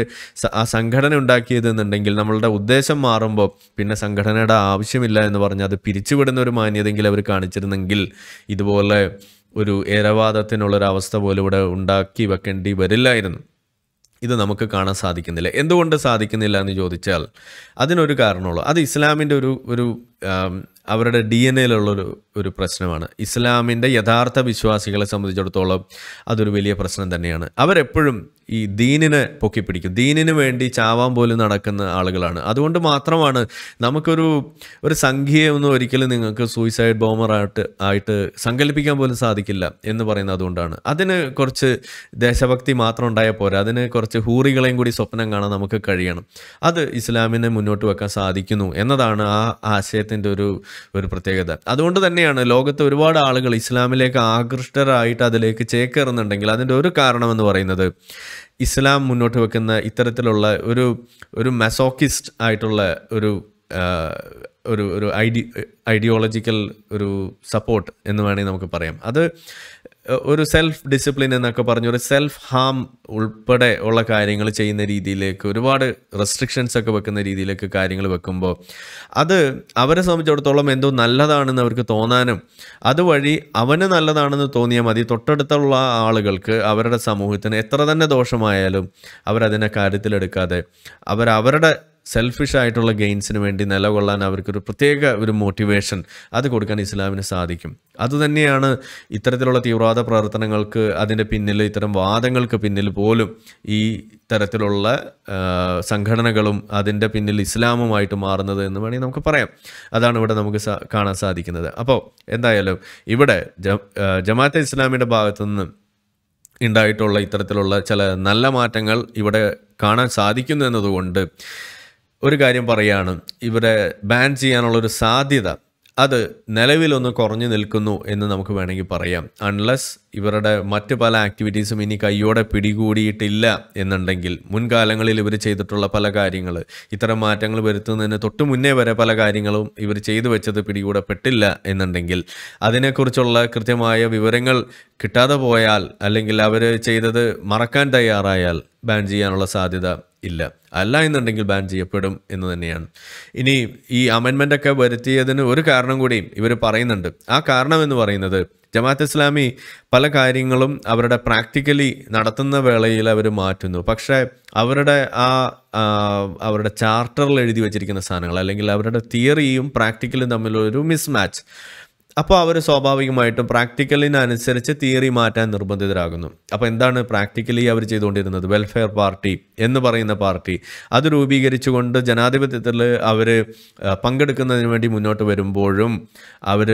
ആ സംഘടന ഉണ്ടാക്കിയതെന്നുണ്ടെങ്കിൽ നമ്മളുടെ ഉദ്ദേശം മാറുമ്പോൾ പിന്നെ സംഘടനയുടെ ആവശ്യമില്ല എന്ന് പറഞ്ഞ് അത് പിരിച്ചുവിടുന്ന ഒരു മാന്യതെങ്കിൽ അവർ കാണിച്ചിരുന്നെങ്കിൽ ഇതുപോലെ ഒരു ഏരവാദത്തിനുള്ളൊരവസ്ഥ പോലും ഇവിടെ ഉണ്ടാക്കി വെക്കേണ്ടി വരില്ലായിരുന്നു ഇത് നമുക്ക് കാണാൻ സാധിക്കുന്നില്ല എന്തുകൊണ്ട് സാധിക്കുന്നില്ല എന്ന് ചോദിച്ചാൽ അതിനൊരു കാരണമുള്ളൂ അത് ഇസ്ലാമിൻ്റെ ഒരു ഒരു അവരുടെ ഡി എൻ എയിലുള്ളൊരു ഒരു പ്രശ്നമാണ് ഇസ്ലാമിൻ്റെ യഥാർത്ഥ വിശ്വാസികളെ സംബന്ധിച്ചിടത്തോളം അതൊരു വലിയ പ്രശ്നം തന്നെയാണ് അവരെപ്പോഴും ഈ ദീനിനെ പൊക്കിപ്പിടിക്കും ദീനിന് വേണ്ടി ചാവാൻ പോലും നടക്കുന്ന ആളുകളാണ് അതുകൊണ്ട് മാത്രമാണ് നമുക്കൊരു ഒരു സംഖ്യയൊന്നും ഒരിക്കലും നിങ്ങൾക്ക് സൂയിസൈഡ് ബോമറായിട്ട് ആയിട്ട് സങ്കല്പിക്കാൻ പോലും സാധിക്കില്ല എന്ന് പറയുന്നത് അതുകൊണ്ടാണ് അതിന് കുറച്ച് ദേശഭക്തി മാത്രം ഉണ്ടായാൽ പോരാ അതിന് കുറച്ച് ഹൂറികളെയും കൂടി സ്വപ്നം കാണാൻ നമുക്ക് കഴിയണം അത് ഇസ്ലാമിനെ മുന്നോട്ട് വെക്കാൻ സാധിക്കുന്നു എന്നതാണ് ആ ആശയത്തിൻ്റെ ഒരു ഒരു പ്രത്യേകത അതുകൊണ്ട് തന്നെയാണ് ലോകത്ത് ഒരുപാട് ആളുകൾ ഇസ്ലാമിലേക്ക് ആകൃഷ്ടരായിട്ട് അതിലേക്ക് ചേക്കേറുന്നുണ്ടെങ്കിൽ അതിൻ്റെ ഒരു കാരണമെന്ന് പറയുന്നത് ഇസ്ലാം മുന്നോട്ട് വെക്കുന്ന ഇത്തരത്തിലുള്ള ഒരു ഒരു മെസോക്കിസ്റ്റ് ആയിട്ടുള്ള ഒരു ഒരു ഒരു ഐഡി ഐഡിയോളജിക്കൽ ഒരു സപ്പോർട്ട് എന്ന് വേണമെങ്കിൽ നമുക്ക് പറയാം അത് ഒരു സെൽഫ് ഡിസിപ്ലിൻ എന്നൊക്കെ പറഞ്ഞു ഒരു സെൽഫ് ഹാം ഉൾപ്പെടെ ഉള്ള കാര്യങ്ങൾ ചെയ്യുന്ന രീതിയിലേക്ക് ഒരുപാട് റെസ്ട്രിക്ഷൻസ് ഒക്കെ വെക്കുന്ന രീതിയിലേക്ക് കാര്യങ്ങൾ വെക്കുമ്പോൾ അത് അവരെ സംബന്ധിച്ചിടത്തോളം എന്തോ നല്ലതാണെന്ന് അവർക്ക് തോന്നാനും അതുവഴി അവന് നല്ലതാണെന്ന് തോന്നിയാൽ മതി തൊട്ടടുത്തുള്ള ആളുകൾക്ക് അവരുടെ സമൂഹത്തിന് എത്ര തന്നെ ദോഷമായാലും അവരതിനെ കാര്യത്തിലെടുക്കാതെ അവരവരുടെ സെൽഫിഷ് ആയിട്ടുള്ള ഗെയിൻസിന് വേണ്ടി നിലകൊള്ളാൻ അവർക്കൊരു പ്രത്യേക ഒരു മോട്ടിവേഷൻ അത് കൊടുക്കാൻ ഇസ്ലാമിന് സാധിക്കും അതുതന്നെയാണ് ഇത്തരത്തിലുള്ള തീവ്രവാദ പ്രവർത്തനങ്ങൾക്ക് അതിൻ്റെ പിന്നിൽ ഇത്തരം വാദങ്ങൾക്ക് പിന്നിൽ പോലും ഈ തരത്തിലുള്ള സംഘടനകളും അതിൻ്റെ പിന്നിൽ ഇസ്ലാമുമായിട്ട് മാറുന്നത് എന്ന് വേണമെങ്കിൽ നമുക്ക് പറയാം അതാണ് ഇവിടെ നമുക്ക് കാണാൻ സാധിക്കുന്നത് അപ്പോൾ എന്തായാലും ഇവിടെ ജമാഅത്തെ ഇസ്ലാമിയുടെ ഭാഗത്തു നിന്ന് ഉണ്ടായിട്ടുള്ള ഇത്തരത്തിലുള്ള ചില നല്ല മാറ്റങ്ങൾ ഇവിടെ കാണാൻ സാധിക്കുന്നു എന്നതുകൊണ്ട് ഒരു കാര്യം പറയുകയാണ് ഇവരെ ബാൻ ചെയ്യാനുള്ളൊരു സാധ്യത അത് നിലവിലൊന്ന് കുറഞ്ഞു നിൽക്കുന്നു എന്ന് നമുക്ക് വേണമെങ്കിൽ പറയാം അൺലെസ് ഇവരുടെ മറ്റ് പല ആക്ടിവിറ്റീസും ഇനി കൈയോടെ പിടികൂടിയിട്ടില്ല എന്നുണ്ടെങ്കിൽ മുൻകാലങ്ങളിൽ ഇവർ ചെയ്തിട്ടുള്ള പല കാര്യങ്ങൾ ഇത്തരം മാറ്റങ്ങൾ വരുത്തുന്നതിന് തൊട്ട് മുന്നേ വരെ പല കാര്യങ്ങളും ഇവർ ചെയ്തു വെച്ചത് പിടികൂടപ്പെട്ടില്ല എന്നുണ്ടെങ്കിൽ അതിനെക്കുറിച്ചുള്ള കൃത്യമായ വിവരങ്ങൾ കിട്ടാതെ പോയാൽ അല്ലെങ്കിൽ അവർ ചെയ്തത് മറക്കാൻ തയ്യാറായാൽ ബാൻ ചെയ്യാനുള്ള സാധ്യത ഇല്ല അല്ല എന്നുണ്ടെങ്കിൽ ബാൻ ചെയ്യപ്പെടും എന്ന് തന്നെയാണ് ഇനി ഈ അമെൻമെൻ്റ് ഒക്കെ വരുത്തിയതിന് ഒരു കാരണം കൂടി ഇവർ പറയുന്നുണ്ട് ആ കാരണം എന്ന് പറയുന്നത് ജമാഅത്ത് ഇസ്ലാമി പല കാര്യങ്ങളും അവരുടെ പ്രാക്ടിക്കലി നടത്തുന്ന വേളയിൽ അവർ മാറ്റുന്നു പക്ഷേ അവരുടെ ആ അവരുടെ ചാർട്ടറിൽ എഴുതി വെച്ചിരിക്കുന്ന സാധനങ്ങൾ അല്ലെങ്കിൽ അവരുടെ തിയറിയും പ്രാക്ടിക്കലും തമ്മിലൊരു മിസ്മാച്ച് അപ്പോൾ അവർ സ്വാഭാവികമായിട്ടും പ്രാക്ടിക്കലിനനുസരിച്ച് തിയറി മാറ്റാൻ നിർബന്ധിതരാകുന്നു അപ്പോൾ എന്താണ് പ്രാക്ടിക്കലി അവർ ചെയ്തുകൊണ്ടിരുന്നത് വെൽഫെയർ പാർട്ടി എന്ന് പറയുന്ന പാർട്ടി അത് രൂപീകരിച്ചുകൊണ്ട് ജനാധിപത്യത്തിൽ അവർ പങ്കെടുക്കുന്നതിന് വേണ്ടി മുന്നോട്ട് വരുമ്പോഴും അവർ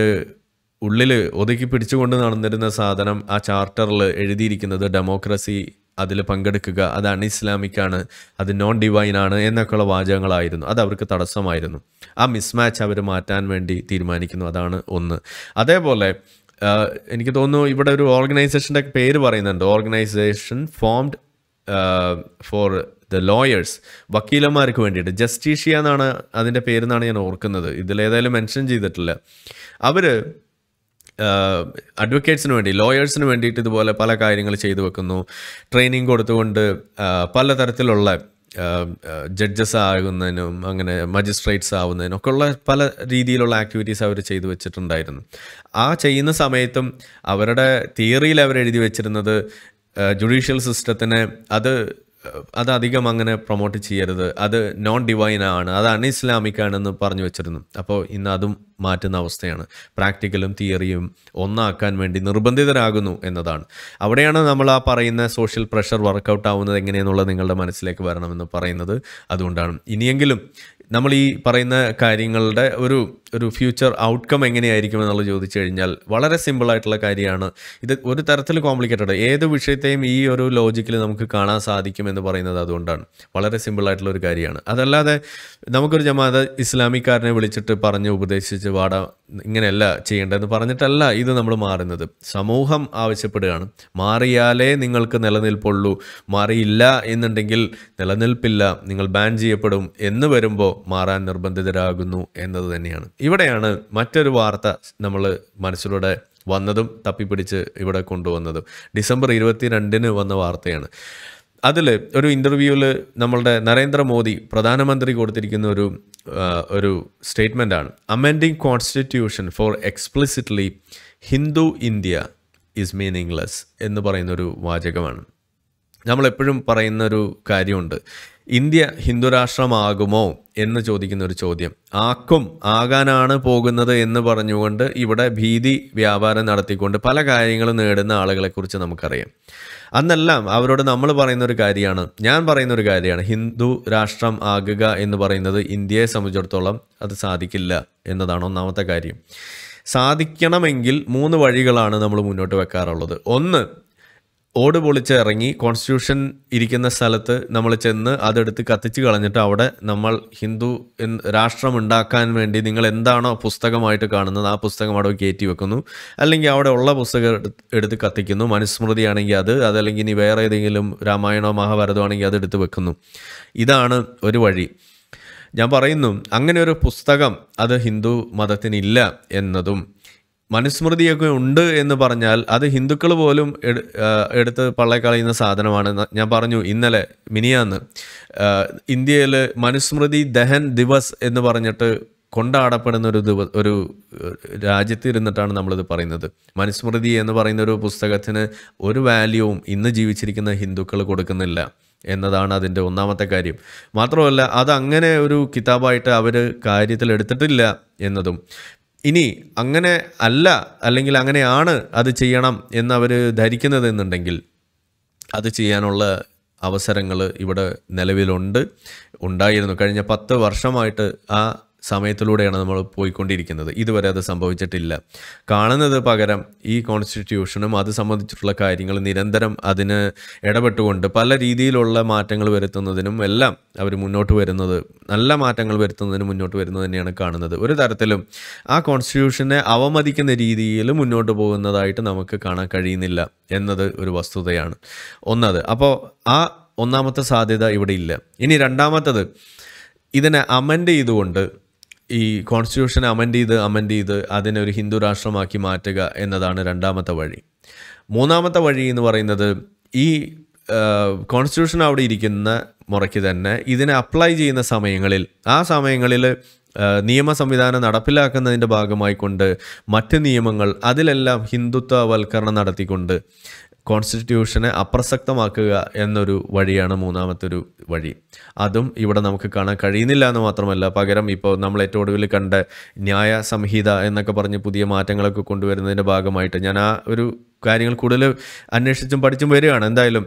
ഉള്ളിൽ ഒതുക്കി പിടിച്ചുകൊണ്ട് നടന്നിരുന്ന സാധനം ആ ചാർട്ടറിൽ എഴുതിയിരിക്കുന്നത് ഡെമോക്രസി അതിൽ പങ്കെടുക്കുക അതാണ് ഇസ്ലാമിക്കാണ് അത് നോൺ ഡിവൈൻ ആണ് എന്നൊക്കെയുള്ള വാചകങ്ങളായിരുന്നു അത് അവർക്ക് തടസ്സമായിരുന്നു ആ മിസ്മാച്ച് അവർ മാറ്റാൻ വേണ്ടി തീരുമാനിക്കുന്നു അതാണ് ഒന്ന് അതേപോലെ എനിക്ക് തോന്നുന്നു ഇവിടെ ഒരു ഓർഗനൈസേഷൻ്റെ പേര് പറയുന്നുണ്ട് organization formed for the lawyers വക്കീലന്മാർക്ക് വേണ്ടിയിട്ട് ജസ്റ്റീഷ്യ എന്നാണ് അതിൻ്റെ പേരെന്നാണ് ഞാൻ ഓർക്കുന്നത് ഇതിലേതായാലും മെൻഷൻ ചെയ്തിട്ടില്ല അവർ അഡ്വക്കേറ്റ്സിന് വേണ്ടി ലോയേഴ്സിന് വേണ്ടിയിട്ട് ഇതുപോലെ പല കാര്യങ്ങൾ ചെയ്തു വെക്കുന്നു ട്രെയിനിങ് കൊടുത്തുകൊണ്ട് പലതരത്തിലുള്ള ജഡ്ജസ് ആകുന്നതിനും അങ്ങനെ മജിസ്ട്രേറ്റ്സ് ആവുന്നതിനും ഒക്കെ ഉള്ള പല രീതിയിലുള്ള ആക്ടിവിറ്റീസ് അവർ ചെയ്തു വെച്ചിട്ടുണ്ടായിരുന്നു ആ ചെയ്യുന്ന സമയത്തും അവരുടെ തിയറിയിൽ അവർ എഴുതി വെച്ചിരുന്നത് ജുഡീഷ്യൽ സിസ്റ്റത്തിനെ അത് അത് അധികം അങ്ങനെ പ്രൊമോട്ട് ചെയ്യരുത് അത് നോൺ ഡിവൈൻ ആണ് അത് അൺഇസ്ലാമിക് ആണെന്ന് പറഞ്ഞു വെച്ചിരുന്നു അപ്പോൾ ഇന്ന് അതും മാറ്റുന്ന അവസ്ഥയാണ് പ്രാക്ടിക്കലും തിയറിയും ഒന്നാക്കാൻ വേണ്ടി നിർബന്ധിതരാകുന്നു എന്നതാണ് അവിടെയാണ് നമ്മൾ ആ പറയുന്ന സോഷ്യൽ പ്രഷർ വർക്കൗട്ട് ആവുന്നത് എങ്ങനെയെന്നുള്ളത് നിങ്ങളുടെ മനസ്സിലേക്ക് വരണമെന്ന് പറയുന്നത് അതുകൊണ്ടാണ് ഇനിയെങ്കിലും നമ്മൾ ഈ പറയുന്ന കാര്യങ്ങളുടെ ഒരു ഒരു ഫ്യൂച്ചർ ഔട്ട്കം എങ്ങനെയായിരിക്കും എന്നുള്ളത് ചോദിച്ചു കഴിഞ്ഞാൽ വളരെ സിമ്പിളായിട്ടുള്ള കാര്യമാണ് ഇത് ഒരു തരത്തിൽ കോംപ്ലിക്കേറ്റഡ് ഏത് വിഷയത്തെയും ഈ ഒരു ലോജിക്കിൽ നമുക്ക് കാണാൻ സാധിക്കും എന്ന് പറയുന്നത് അതുകൊണ്ടാണ് വളരെ സിമ്പിളായിട്ടുള്ള ഒരു കാര്യമാണ് അതല്ലാതെ നമുക്കൊരു ജമാഅത്ത് ഇസ്ലാമിക്കാരനെ വിളിച്ചിട്ട് പറഞ്ഞ് ഉപദേശിച്ച് വാടാ ഇങ്ങനെയല്ല ചെയ്യേണ്ടതെന്ന് പറഞ്ഞിട്ടല്ല ഇത് നമ്മൾ മാറുന്നത് സമൂഹം ആവശ്യപ്പെടുകയാണ് മാറിയാലേ നിങ്ങൾക്ക് നിലനിൽപ്പുള്ളൂ മാറിയില്ല എന്നുണ്ടെങ്കിൽ നിലനിൽപ്പില്ല നിങ്ങൾ ബാൻ ചെയ്യപ്പെടും എന്ന് വരുമ്പോൾ മാറാൻ നിർബന്ധിതരാകുന്നു എന്നത് തന്നെയാണ് ഇവിടെയാണ് മറ്റൊരു വാർത്ത നമ്മൾ മനസ്സിലൂടെ വന്നതും തപ്പിപ്പിടിച്ച് ഇവിടെ കൊണ്ടുവന്നതും ഡിസംബർ ഇരുപത്തി രണ്ടിന് വന്ന വാർത്തയാണ് അതിൽ ഒരു ഇൻ്റർവ്യൂവിൽ നമ്മളുടെ നരേന്ദ്രമോദി പ്രധാനമന്ത്രി കൊടുത്തിരിക്കുന്ന ഒരു ഒരു സ്റ്റേറ്റ്മെൻ്റാണ് amending constitution for explicitly Hindu India is meaningless എന്ന് പറയുന്നൊരു വാചകമാണ് നമ്മളെപ്പോഴും പറയുന്നൊരു കാര്യമുണ്ട് ഇന്ത്യ ഹിന്ദുരാഷ്ട്രമാകുമോ എന്ന് ചോദിക്കുന്ന ഒരു ചോദ്യം ആക്കും ആകാനാണ് പോകുന്നത് എന്ന് പറഞ്ഞുകൊണ്ട് ഇവിടെ ഭീതി വ്യാപാരം നടത്തിക്കൊണ്ട് പല കാര്യങ്ങളും നേടുന്ന ആളുകളെക്കുറിച്ച് നമുക്കറിയാം അന്നെല്ലാം അവരോട് നമ്മൾ പറയുന്ന ഒരു കാര്യമാണ് ഞാൻ പറയുന്ന ഒരു കാര്യമാണ് ഹിന്ദു രാഷ്ട്രം ആകുക എന്ന് പറയുന്നത് ഇന്ത്യയെ സംബന്ധിച്ചിടത്തോളം അത് സാധിക്കില്ല എന്നതാണ് ഒന്നാമത്തെ കാര്യം സാധിക്കണമെങ്കിൽ മൂന്ന് വഴികളാണ് നമ്മൾ മുന്നോട്ട് വെക്കാറുള്ളത് ഒന്ന് ഓട് പൊളിച്ച് ഇറങ്ങി കോൺസ്റ്റിറ്റ്യൂഷൻ ഇരിക്കുന്ന സ്ഥലത്ത് നമ്മൾ ചെന്ന് അതെടുത്ത് കത്തിച്ച് കളഞ്ഞിട്ട് അവിടെ നമ്മൾ ഹിന്ദു രാഷ്ട്രം ഉണ്ടാക്കാൻ വേണ്ടി നിങ്ങൾ എന്താണോ പുസ്തകമായിട്ട് കാണുന്നത് ആ പുസ്തകം അവിടെ കയറ്റി വെക്കുന്നു അല്ലെങ്കിൽ അവിടെ ഉള്ള പുസ്തകം എടുത്ത് കത്തിക്കുന്നു മനുസ്മൃതിയാണെങ്കിൽ അത് അതല്ലെങ്കിൽ ഇനി വേറെ ഏതെങ്കിലും രാമായണോ മഹാഭാരതമോ ആണെങ്കിൽ അത് എടുത്ത് വെക്കുന്നു ഇതാണ് ഒരു വഴി ഞാൻ പറയുന്നു അങ്ങനെ ഒരു പുസ്തകം അത് ഹിന്ദു മതത്തിനില്ല എന്നതും മനുസ്മൃതിയൊക്കെ ഉണ്ട് എന്ന് പറഞ്ഞാൽ അത് ഹിന്ദുക്കൾ പോലും എടുത്ത് പള്ളക്കളയുന്ന സാധനമാണ് ഞാൻ പറഞ്ഞു ഇന്നലെ മിനിയാന്ന് ഇന്ത്യയിൽ മനുസ്മൃതി ദഹൻ ദിവസ് എന്ന് പറഞ്ഞിട്ട് കൊണ്ടാടപ്പെടുന്ന ഒരു ദിവ ഒരു രാജ്യത്തിരുന്നിട്ടാണ് നമ്മളിത് പറയുന്നത് മനുസ്മൃതി എന്ന് പറയുന്ന ഒരു പുസ്തകത്തിന് ഒരു വാല്യൂവും ഇന്ന് ജീവിച്ചിരിക്കുന്ന ഹിന്ദുക്കൾ കൊടുക്കുന്നില്ല എന്നതാണ് അതിൻ്റെ ഒന്നാമത്തെ കാര്യം മാത്രമല്ല അത് അങ്ങനെ ഒരു കിതാബായിട്ട് അവർ കാര്യത്തിൽ എടുത്തിട്ടില്ല എന്നതും ഇനി അങ്ങനെ അല്ല അല്ലെങ്കിൽ അങ്ങനെയാണ് അത് ചെയ്യണം എന്നവർ ധരിക്കുന്നതെന്നുണ്ടെങ്കിൽ അത് ചെയ്യാനുള്ള അവസരങ്ങൾ ഇവിടെ നിലവിലുണ്ട് ഉണ്ടായിരുന്നു കഴിഞ്ഞ പത്ത് വർഷമായിട്ട് ആ സമയത്തിലൂടെയാണ് നമ്മൾ പോയിക്കൊണ്ടിരിക്കുന്നത് ഇതുവരെ അത് സംഭവിച്ചിട്ടില്ല കാണുന്നത് പകരം ഈ കോൺസ്റ്റിറ്റ്യൂഷനും അത് സംബന്ധിച്ചിട്ടുള്ള കാര്യങ്ങൾ നിരന്തരം അതിന് ഇടപെട്ടുകൊണ്ട് പല രീതിയിലുള്ള മാറ്റങ്ങൾ വരുത്തുന്നതിനും എല്ലാം അവർ മുന്നോട്ട് വരുന്നത് നല്ല മാറ്റങ്ങൾ വരുത്തുന്നതിന് മുന്നോട്ട് വരുന്നത് തന്നെയാണ് കാണുന്നത് ഒരു തരത്തിലും ആ കോൺസ്റ്റിറ്റ്യൂഷനെ അവമതിക്കുന്ന രീതിയിൽ മുന്നോട്ട് പോകുന്നതായിട്ട് നമുക്ക് കാണാൻ കഴിയുന്നില്ല എന്നത് ഒരു വസ്തുതയാണ് ഒന്നത് അപ്പോൾ ആ ഒന്നാമത്തെ സാധ്യത ഇവിടെ ഇല്ല ഇനി രണ്ടാമത്തത് ഇതിനെ അമൻഡ് ചെയ്തുകൊണ്ട് ഈ കോൺസ്റ്റിറ്റ്യൂഷൻ അമെൻഡ് ചെയ്ത് അമെൻഡ് ചെയ്ത് അതിനെ ഒരു ഹിന്ദു രാഷ്ട്രമാക്കി മാറ്റുക എന്നതാണ് രണ്ടാമത്തെ വഴി മൂന്നാമത്തെ വഴി എന്ന് പറയുന്നത് ഈ കോൺസ്റ്റിറ്റ്യൂഷൻ അവിടെ ഇരിക്കുന്ന മുറയ്ക്ക് തന്നെ ഇതിനെ അപ്ലൈ ചെയ്യുന്ന സമയങ്ങളിൽ ആ സമയങ്ങളിൽ നിയമ സംവിധാനം നടപ്പിലാക്കുന്നതിൻ്റെ ഭാഗമായിക്കൊണ്ട് മറ്റ് നിയമങ്ങൾ അതിലെല്ലാം ഹിന്ദുത്വവൽക്കരണം നടത്തിക്കൊണ്ട് കോൺസ്റ്റിറ്റ്യൂഷനെ അപ്രസക്തമാക്കുക എന്നൊരു വഴിയാണ് മൂന്നാമത്തെ ഒരു വഴി അതും ഇവിടെ നമുക്ക് കാണാൻ കഴിയുന്നില്ല എന്ന് മാത്രമല്ല പകരം ഇപ്പോൾ നമ്മൾ ഏറ്റവും ഒടുവിൽ കണ്ട ന്യായ സംഹിത എന്നൊക്കെ പറഞ്ഞ് പുതിയ മാറ്റങ്ങളൊക്കെ കൊണ്ടുവരുന്നതിൻ്റെ ഭാഗമായിട്ട് ഞാൻ ആ ഒരു കാര്യങ്ങൾ കൂടുതൽ അന്വേഷിച്ചും പഠിച്ചും വരികയാണ് എന്തായാലും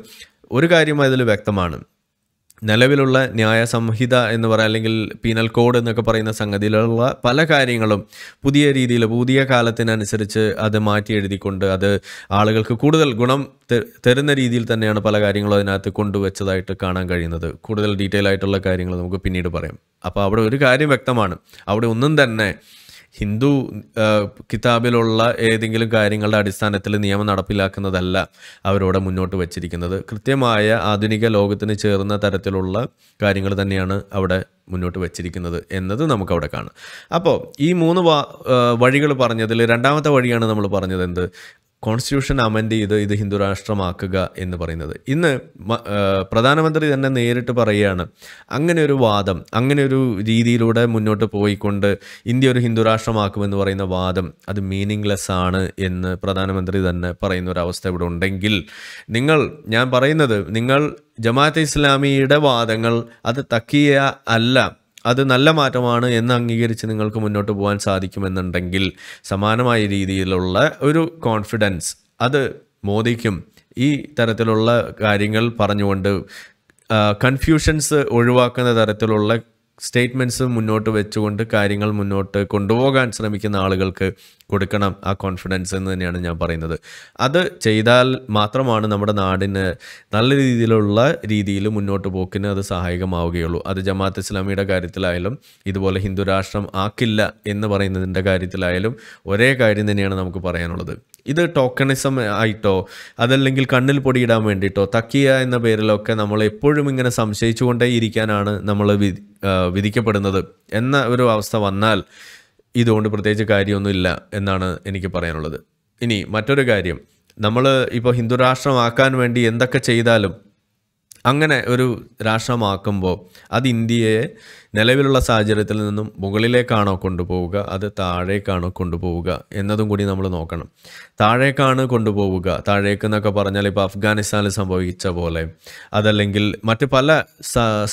ഒരു കാര്യം അതിൽ വ്യക്തമാണ് നിലവിലുള്ള ന്യായ സംഹിത എന്ന് പറയാം അല്ലെങ്കിൽ പീനൽ കോഡ് എന്നൊക്കെ പറയുന്ന സംഗതിയിലുള്ള പല കാര്യങ്ങളും പുതിയ രീതിയിൽ പുതിയ കാലത്തിനനുസരിച്ച് അത് മാറ്റി എഴുതിക്കൊണ്ട് അത് ആളുകൾക്ക് കൂടുതൽ ഗുണം തരുന്ന രീതിയിൽ തന്നെയാണ് പല കാര്യങ്ങളും അതിനകത്ത് കൊണ്ടുവച്ചതായിട്ട് കാണാൻ കഴിയുന്നത് കൂടുതൽ ഡീറ്റെയിൽ ആയിട്ടുള്ള കാര്യങ്ങൾ നമുക്ക് പിന്നീട് പറയാം അപ്പോൾ അവിടെ ഒരു കാര്യം വ്യക്തമാണ് അവിടെ ഒന്നും തന്നെ ഹിന്ദു കിതാബിലുള്ള ഏതെങ്കിലും കാര്യങ്ങളുടെ അടിസ്ഥാനത്തിൽ നിയമം നടപ്പിലാക്കുന്നതല്ല അവരോട് മുന്നോട്ട് വച്ചിരിക്കുന്നത് കൃത്യമായ ആധുനിക ലോകത്തിന് ചേർന്ന തരത്തിലുള്ള കാര്യങ്ങൾ തന്നെയാണ് അവിടെ മുന്നോട്ട് വച്ചിരിക്കുന്നത് എന്നത് നമുക്കവിടെ കാണാം അപ്പോൾ ഈ മൂന്ന് വഴികൾ പറഞ്ഞതിൽ രണ്ടാമത്തെ വഴിയാണ് നമ്മൾ പറഞ്ഞത് എന്ത് കോൺസ്റ്റിറ്റ്യൂഷൻ അമെൻഡ് ചെയ്ത് ഇത് ഹിന്ദുരാഷ്ട്രമാക്കുക എന്ന് പറയുന്നത് ഇന്ന് പ്രധാനമന്ത്രി തന്നെ നേരിട്ട് പറയുകയാണ് അങ്ങനെ ഒരു വാദം അങ്ങനെ ഒരു രീതിയിലൂടെ മുന്നോട്ട് പോയിക്കൊണ്ട് ഇന്ത്യ ഒരു ഹിന്ദുരാഷ്ട്രമാക്കുമെന്ന് പറയുന്ന വാദം അത് മീനിങ്ലെസ് ആണ് എന്ന് പ്രധാനമന്ത്രി തന്നെ പറയുന്ന ഒരു അവസ്ഥ ഇവിടെ ഉണ്ടെങ്കിൽ നിങ്ങൾ ഞാൻ പറയുന്നത് നിങ്ങൾ ജമാഅത്ത് ഇസ്ലാമിയുടെ വാദങ്ങൾ അത് തക്കിയ അല്ല അത് നല്ല മാറ്റമാണ് എന്ന് അംഗീകരിച്ച് നിങ്ങൾക്ക് മുന്നോട്ട് പോകാൻ സാധിക്കുമെന്നുണ്ടെങ്കിൽ സമാനമായ രീതിയിലുള്ള ഒരു കോൺഫിഡൻസ് അത് മോദിക്കും ഈ തരത്തിലുള്ള കാര്യങ്ങൾ പറഞ്ഞുകൊണ്ട് കൺഫ്യൂഷൻസ് ഒഴിവാക്കുന്ന തരത്തിലുള്ള സ്റ്റേറ്റ്മെൻറ്റ്സ് മുന്നോട്ട് വെച്ചുകൊണ്ട് കാര്യങ്ങൾ മുന്നോട്ട് കൊണ്ടുപോകാൻ ശ്രമിക്കുന്ന ആളുകൾക്ക് കൊടുക്കണം ആ കോൺഫിഡൻസ് എന്ന് തന്നെയാണ് ഞാൻ പറയുന്നത് അത് ചെയ്താൽ മാത്രമാണ് നമ്മുടെ നാടിന് നല്ല രീതിയിലുള്ള രീതിയിൽ മുന്നോട്ട് പോക്കിന് അത് സഹായകമാവുകയുള്ളൂ അത് ജമാഅത്ത് ഇസ്ലാമിയുടെ കാര്യത്തിലായാലും ഇതുപോലെ ഹിന്ദു രാഷ്ട്രം ആക്കില്ല എന്ന് പറയുന്നതിൻ്റെ കാര്യത്തിലായാലും ഒരേ കാര്യം തന്നെയാണ് നമുക്ക് പറയാനുള്ളത് ഇത് ടോക്കണിസം ആയിട്ടോ അതല്ലെങ്കിൽ കണ്ണിൽ പൊടിയിടാൻ വേണ്ടിയിട്ടോ തക്കിയ എന്ന പേരിലൊക്കെ നമ്മൾ എപ്പോഴും ഇങ്ങനെ സംശയിച്ചുകൊണ്ടേ ഇരിക്കാനാണ് നമ്മൾ വിധിക്കപ്പെടുന്നത് എന്ന ഒരു അവസ്ഥ വന്നാൽ ഇതുകൊണ്ട് പ്രത്യേകിച്ച് കാര്യമൊന്നുമില്ല എന്നാണ് എനിക്ക് പറയാനുള്ളത് ഇനി മറ്റൊരു കാര്യം നമ്മൾ ഇപ്പോൾ ഹിന്ദു രാഷ്ട്രമാക്കാൻ വേണ്ടി എന്തൊക്കെ ചെയ്താലും അങ്ങനെ ഒരു രാഷ്ട്രമാക്കുമ്പോൾ അത് ഇന്ത്യയെ നിലവിലുള്ള സാഹചര്യത്തിൽ നിന്നും മുകളിലേക്കാണോ കൊണ്ടുപോവുക അത് താഴേക്കാണോ കൊണ്ടുപോവുക എന്നതും കൂടി നമ്മൾ നോക്കണം താഴേക്കാണ് കൊണ്ടുപോവുക താഴേക്ക് എന്നൊക്കെ പറഞ്ഞാൽ ഇപ്പോൾ അഫ്ഗാനിസ്ഥാനിൽ സംഭവിച്ച പോലെ അതല്ലെങ്കിൽ മറ്റ് പല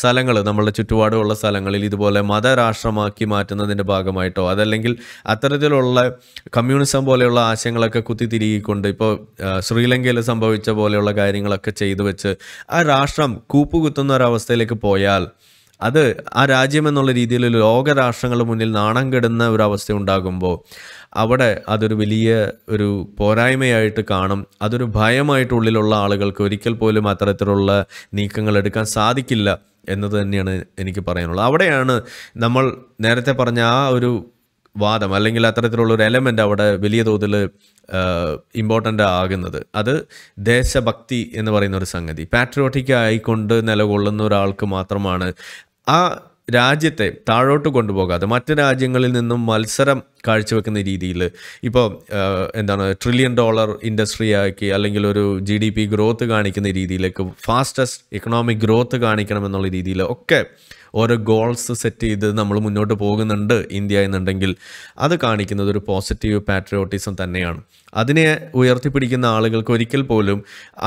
സ്ഥലങ്ങൾ നമ്മളുടെ ചുറ്റുപാടുമുള്ള സ്ഥലങ്ങളിൽ ഇതുപോലെ മതരാഷ്ട്രമാക്കി മാറ്റുന്നതിൻ്റെ ഭാഗമായിട്ടോ അതല്ലെങ്കിൽ അത്തരത്തിലുള്ള കമ്മ്യൂണിസം പോലെയുള്ള ആശയങ്ങളൊക്കെ കുത്തിത്തിരികൊണ്ട് ഇപ്പോൾ ശ്രീലങ്കയിൽ സംഭവിച്ച പോലെയുള്ള കാര്യങ്ങളൊക്കെ ചെയ്തു വെച്ച് ആ രാഷ്ട്രം കൂപ്പുകുത്തുന്ന ഒരവസ്ഥയിലേക്ക് പോയാൽ അത് ആ രാജ്യം എന്നുള്ള രീതിയിൽ ലോകരാഷ്ട്രങ്ങളുടെ മുന്നിൽ നാണം കെടുന്ന ഒരു അവസ്ഥ ഉണ്ടാകുമ്പോൾ അവിടെ അതൊരു വലിയ ഒരു പോരായ്മയായിട്ട് കാണും അതൊരു ഭയമായിട്ടുള്ളിലുള്ള ആളുകൾക്ക് ഒരിക്കൽ പോലും അത്തരത്തിലുള്ള നീക്കങ്ങൾ എടുക്കാൻ സാധിക്കില്ല എന്നത് തന്നെയാണ് എനിക്ക് പറയാനുള്ളത് അവിടെയാണ് നമ്മൾ നേരത്തെ പറഞ്ഞ ആ ഒരു വാദം അല്ലെങ്കിൽ അത്തരത്തിലുള്ള ഒരു എലമെൻ്റ് അവിടെ വലിയ തോതിൽ ഇമ്പോർട്ടൻ്റ് ആകുന്നത് അത് ദേശഭക്തി എന്ന് പറയുന്ന ഒരു സംഗതി പാട്രിയോട്ടിക് ആയിക്കൊണ്ട് നിലകൊള്ളുന്ന ഒരാൾക്ക് മാത്രമാണ് ആ രാജ്യത്തെ താഴോട്ട് കൊണ്ടുപോകാതെ മറ്റ് രാജ്യങ്ങളിൽ നിന്നും മത്സരം കാഴ്ചവെക്കുന്ന രീതിയിൽ ഇപ്പോൾ എന്താണ് ട്രില്യൺ ഡോളർ ഇൻഡസ്ട്രി ആക്കി അല്ലെങ്കിൽ ഒരു ജി ഡി പി ഗ്രോത്ത് കാണിക്കുന്ന രീതിയിലേക്ക് ഫാസ്റ്റസ്റ്റ് ഇക്കണോമിക് ഗ്രോത്ത് കാണിക്കണം എന്നുള്ള രീതിയിൽ ഒക്കെ ഓരോ ഗോൾസ് സെറ്റ് ചെയ്ത് നമ്മൾ മുന്നോട്ട് പോകുന്നുണ്ട് ഇന്ത്യ എന്നുണ്ടെങ്കിൽ അത് കാണിക്കുന്നത് ഒരു പോസിറ്റീവ് പാട്രിയോട്ടിസം തന്നെയാണ് അതിനെ ഉയർത്തിപ്പിടിക്കുന്ന ആളുകൾക്ക് ഒരിക്കൽ പോലും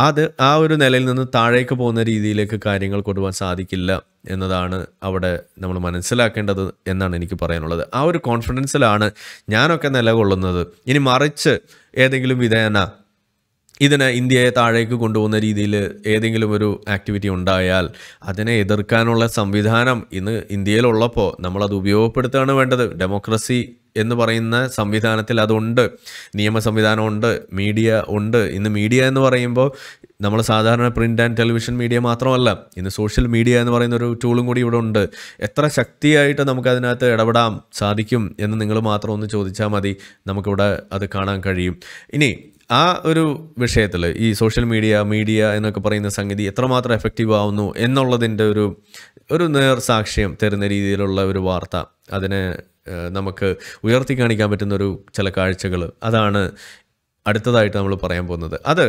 അത് ആ ഒരു നിലയിൽ നിന്ന് താഴേക്ക് പോകുന്ന രീതിയിലേക്ക് കാര്യങ്ങൾ കൊണ്ടുപോകാൻ സാധിക്കില്ല എന്നതാണ് അവിടെ നമ്മൾ മനസ്സിലാക്കേണ്ടത് എന്നാണ് എനിക്ക് പറയാനുള്ളത് ആ ഒരു കോൺഫിഡൻസിലാണ് ഞാനൊക്കെ നിലകൊള്ളുന്നത് ഇനി മറിച്ച് ഏതെങ്കിലും വിധേന ഇതിനെ ഇന്ത്യയെ താഴേക്ക് കൊണ്ടുപോകുന്ന രീതിയിൽ ഏതെങ്കിലും ഒരു ആക്ടിവിറ്റി ഉണ്ടായാൽ അതിനെ എതിർക്കാനുള്ള സംവിധാനം ഇന്ന് ഇന്ത്യയിലുള്ളപ്പോൾ നമ്മളത് ഉപയോഗപ്പെടുത്തുകയാണ് വേണ്ടത് ഡെമോക്രസി എന്ന് പറയുന്ന സംവിധാനത്തിൽ അതുണ്ട് നിയമ സംവിധാനമുണ്ട് മീഡിയ ഉണ്ട് ഇന്ന് മീഡിയ എന്ന് പറയുമ്പോൾ നമ്മൾ സാധാരണ പ്രിൻ്റ് ആൻഡ് ടെലിവിഷൻ മീഡിയ മാത്രമല്ല ഇന്ന് സോഷ്യൽ മീഡിയ എന്ന് പറയുന്ന ഒരു ടൂളും കൂടി ഇവിടെ ഉണ്ട് എത്ര ശക്തിയായിട്ട് നമുക്കതിനകത്ത് ഇടപെടാം സാധിക്കും എന്ന് നിങ്ങൾ മാത്രം ഒന്ന് ചോദിച്ചാൽ മതി നമുക്കിവിടെ അത് കാണാൻ കഴിയും ഇനി ആ ഒരു വിഷയത്തിൽ ഈ സോഷ്യൽ മീഡിയ മീഡിയ എന്നൊക്കെ പറയുന്ന സംഗതി എത്രമാത്രം എഫക്റ്റീവ് ആവുന്നു എന്നുള്ളതിൻ്റെ ഒരു ഒരു നേർസാക്ഷ്യം തരുന്ന രീതിയിലുള്ള ഒരു വാർത്ത അതിനെ നമുക്ക് ഉയർത്തി കാണിക്കാൻ പറ്റുന്ന ഒരു ചില കാഴ്ചകൾ അതാണ് അടുത്തതായിട്ട് നമ്മൾ പറയാൻ പോകുന്നത് അത്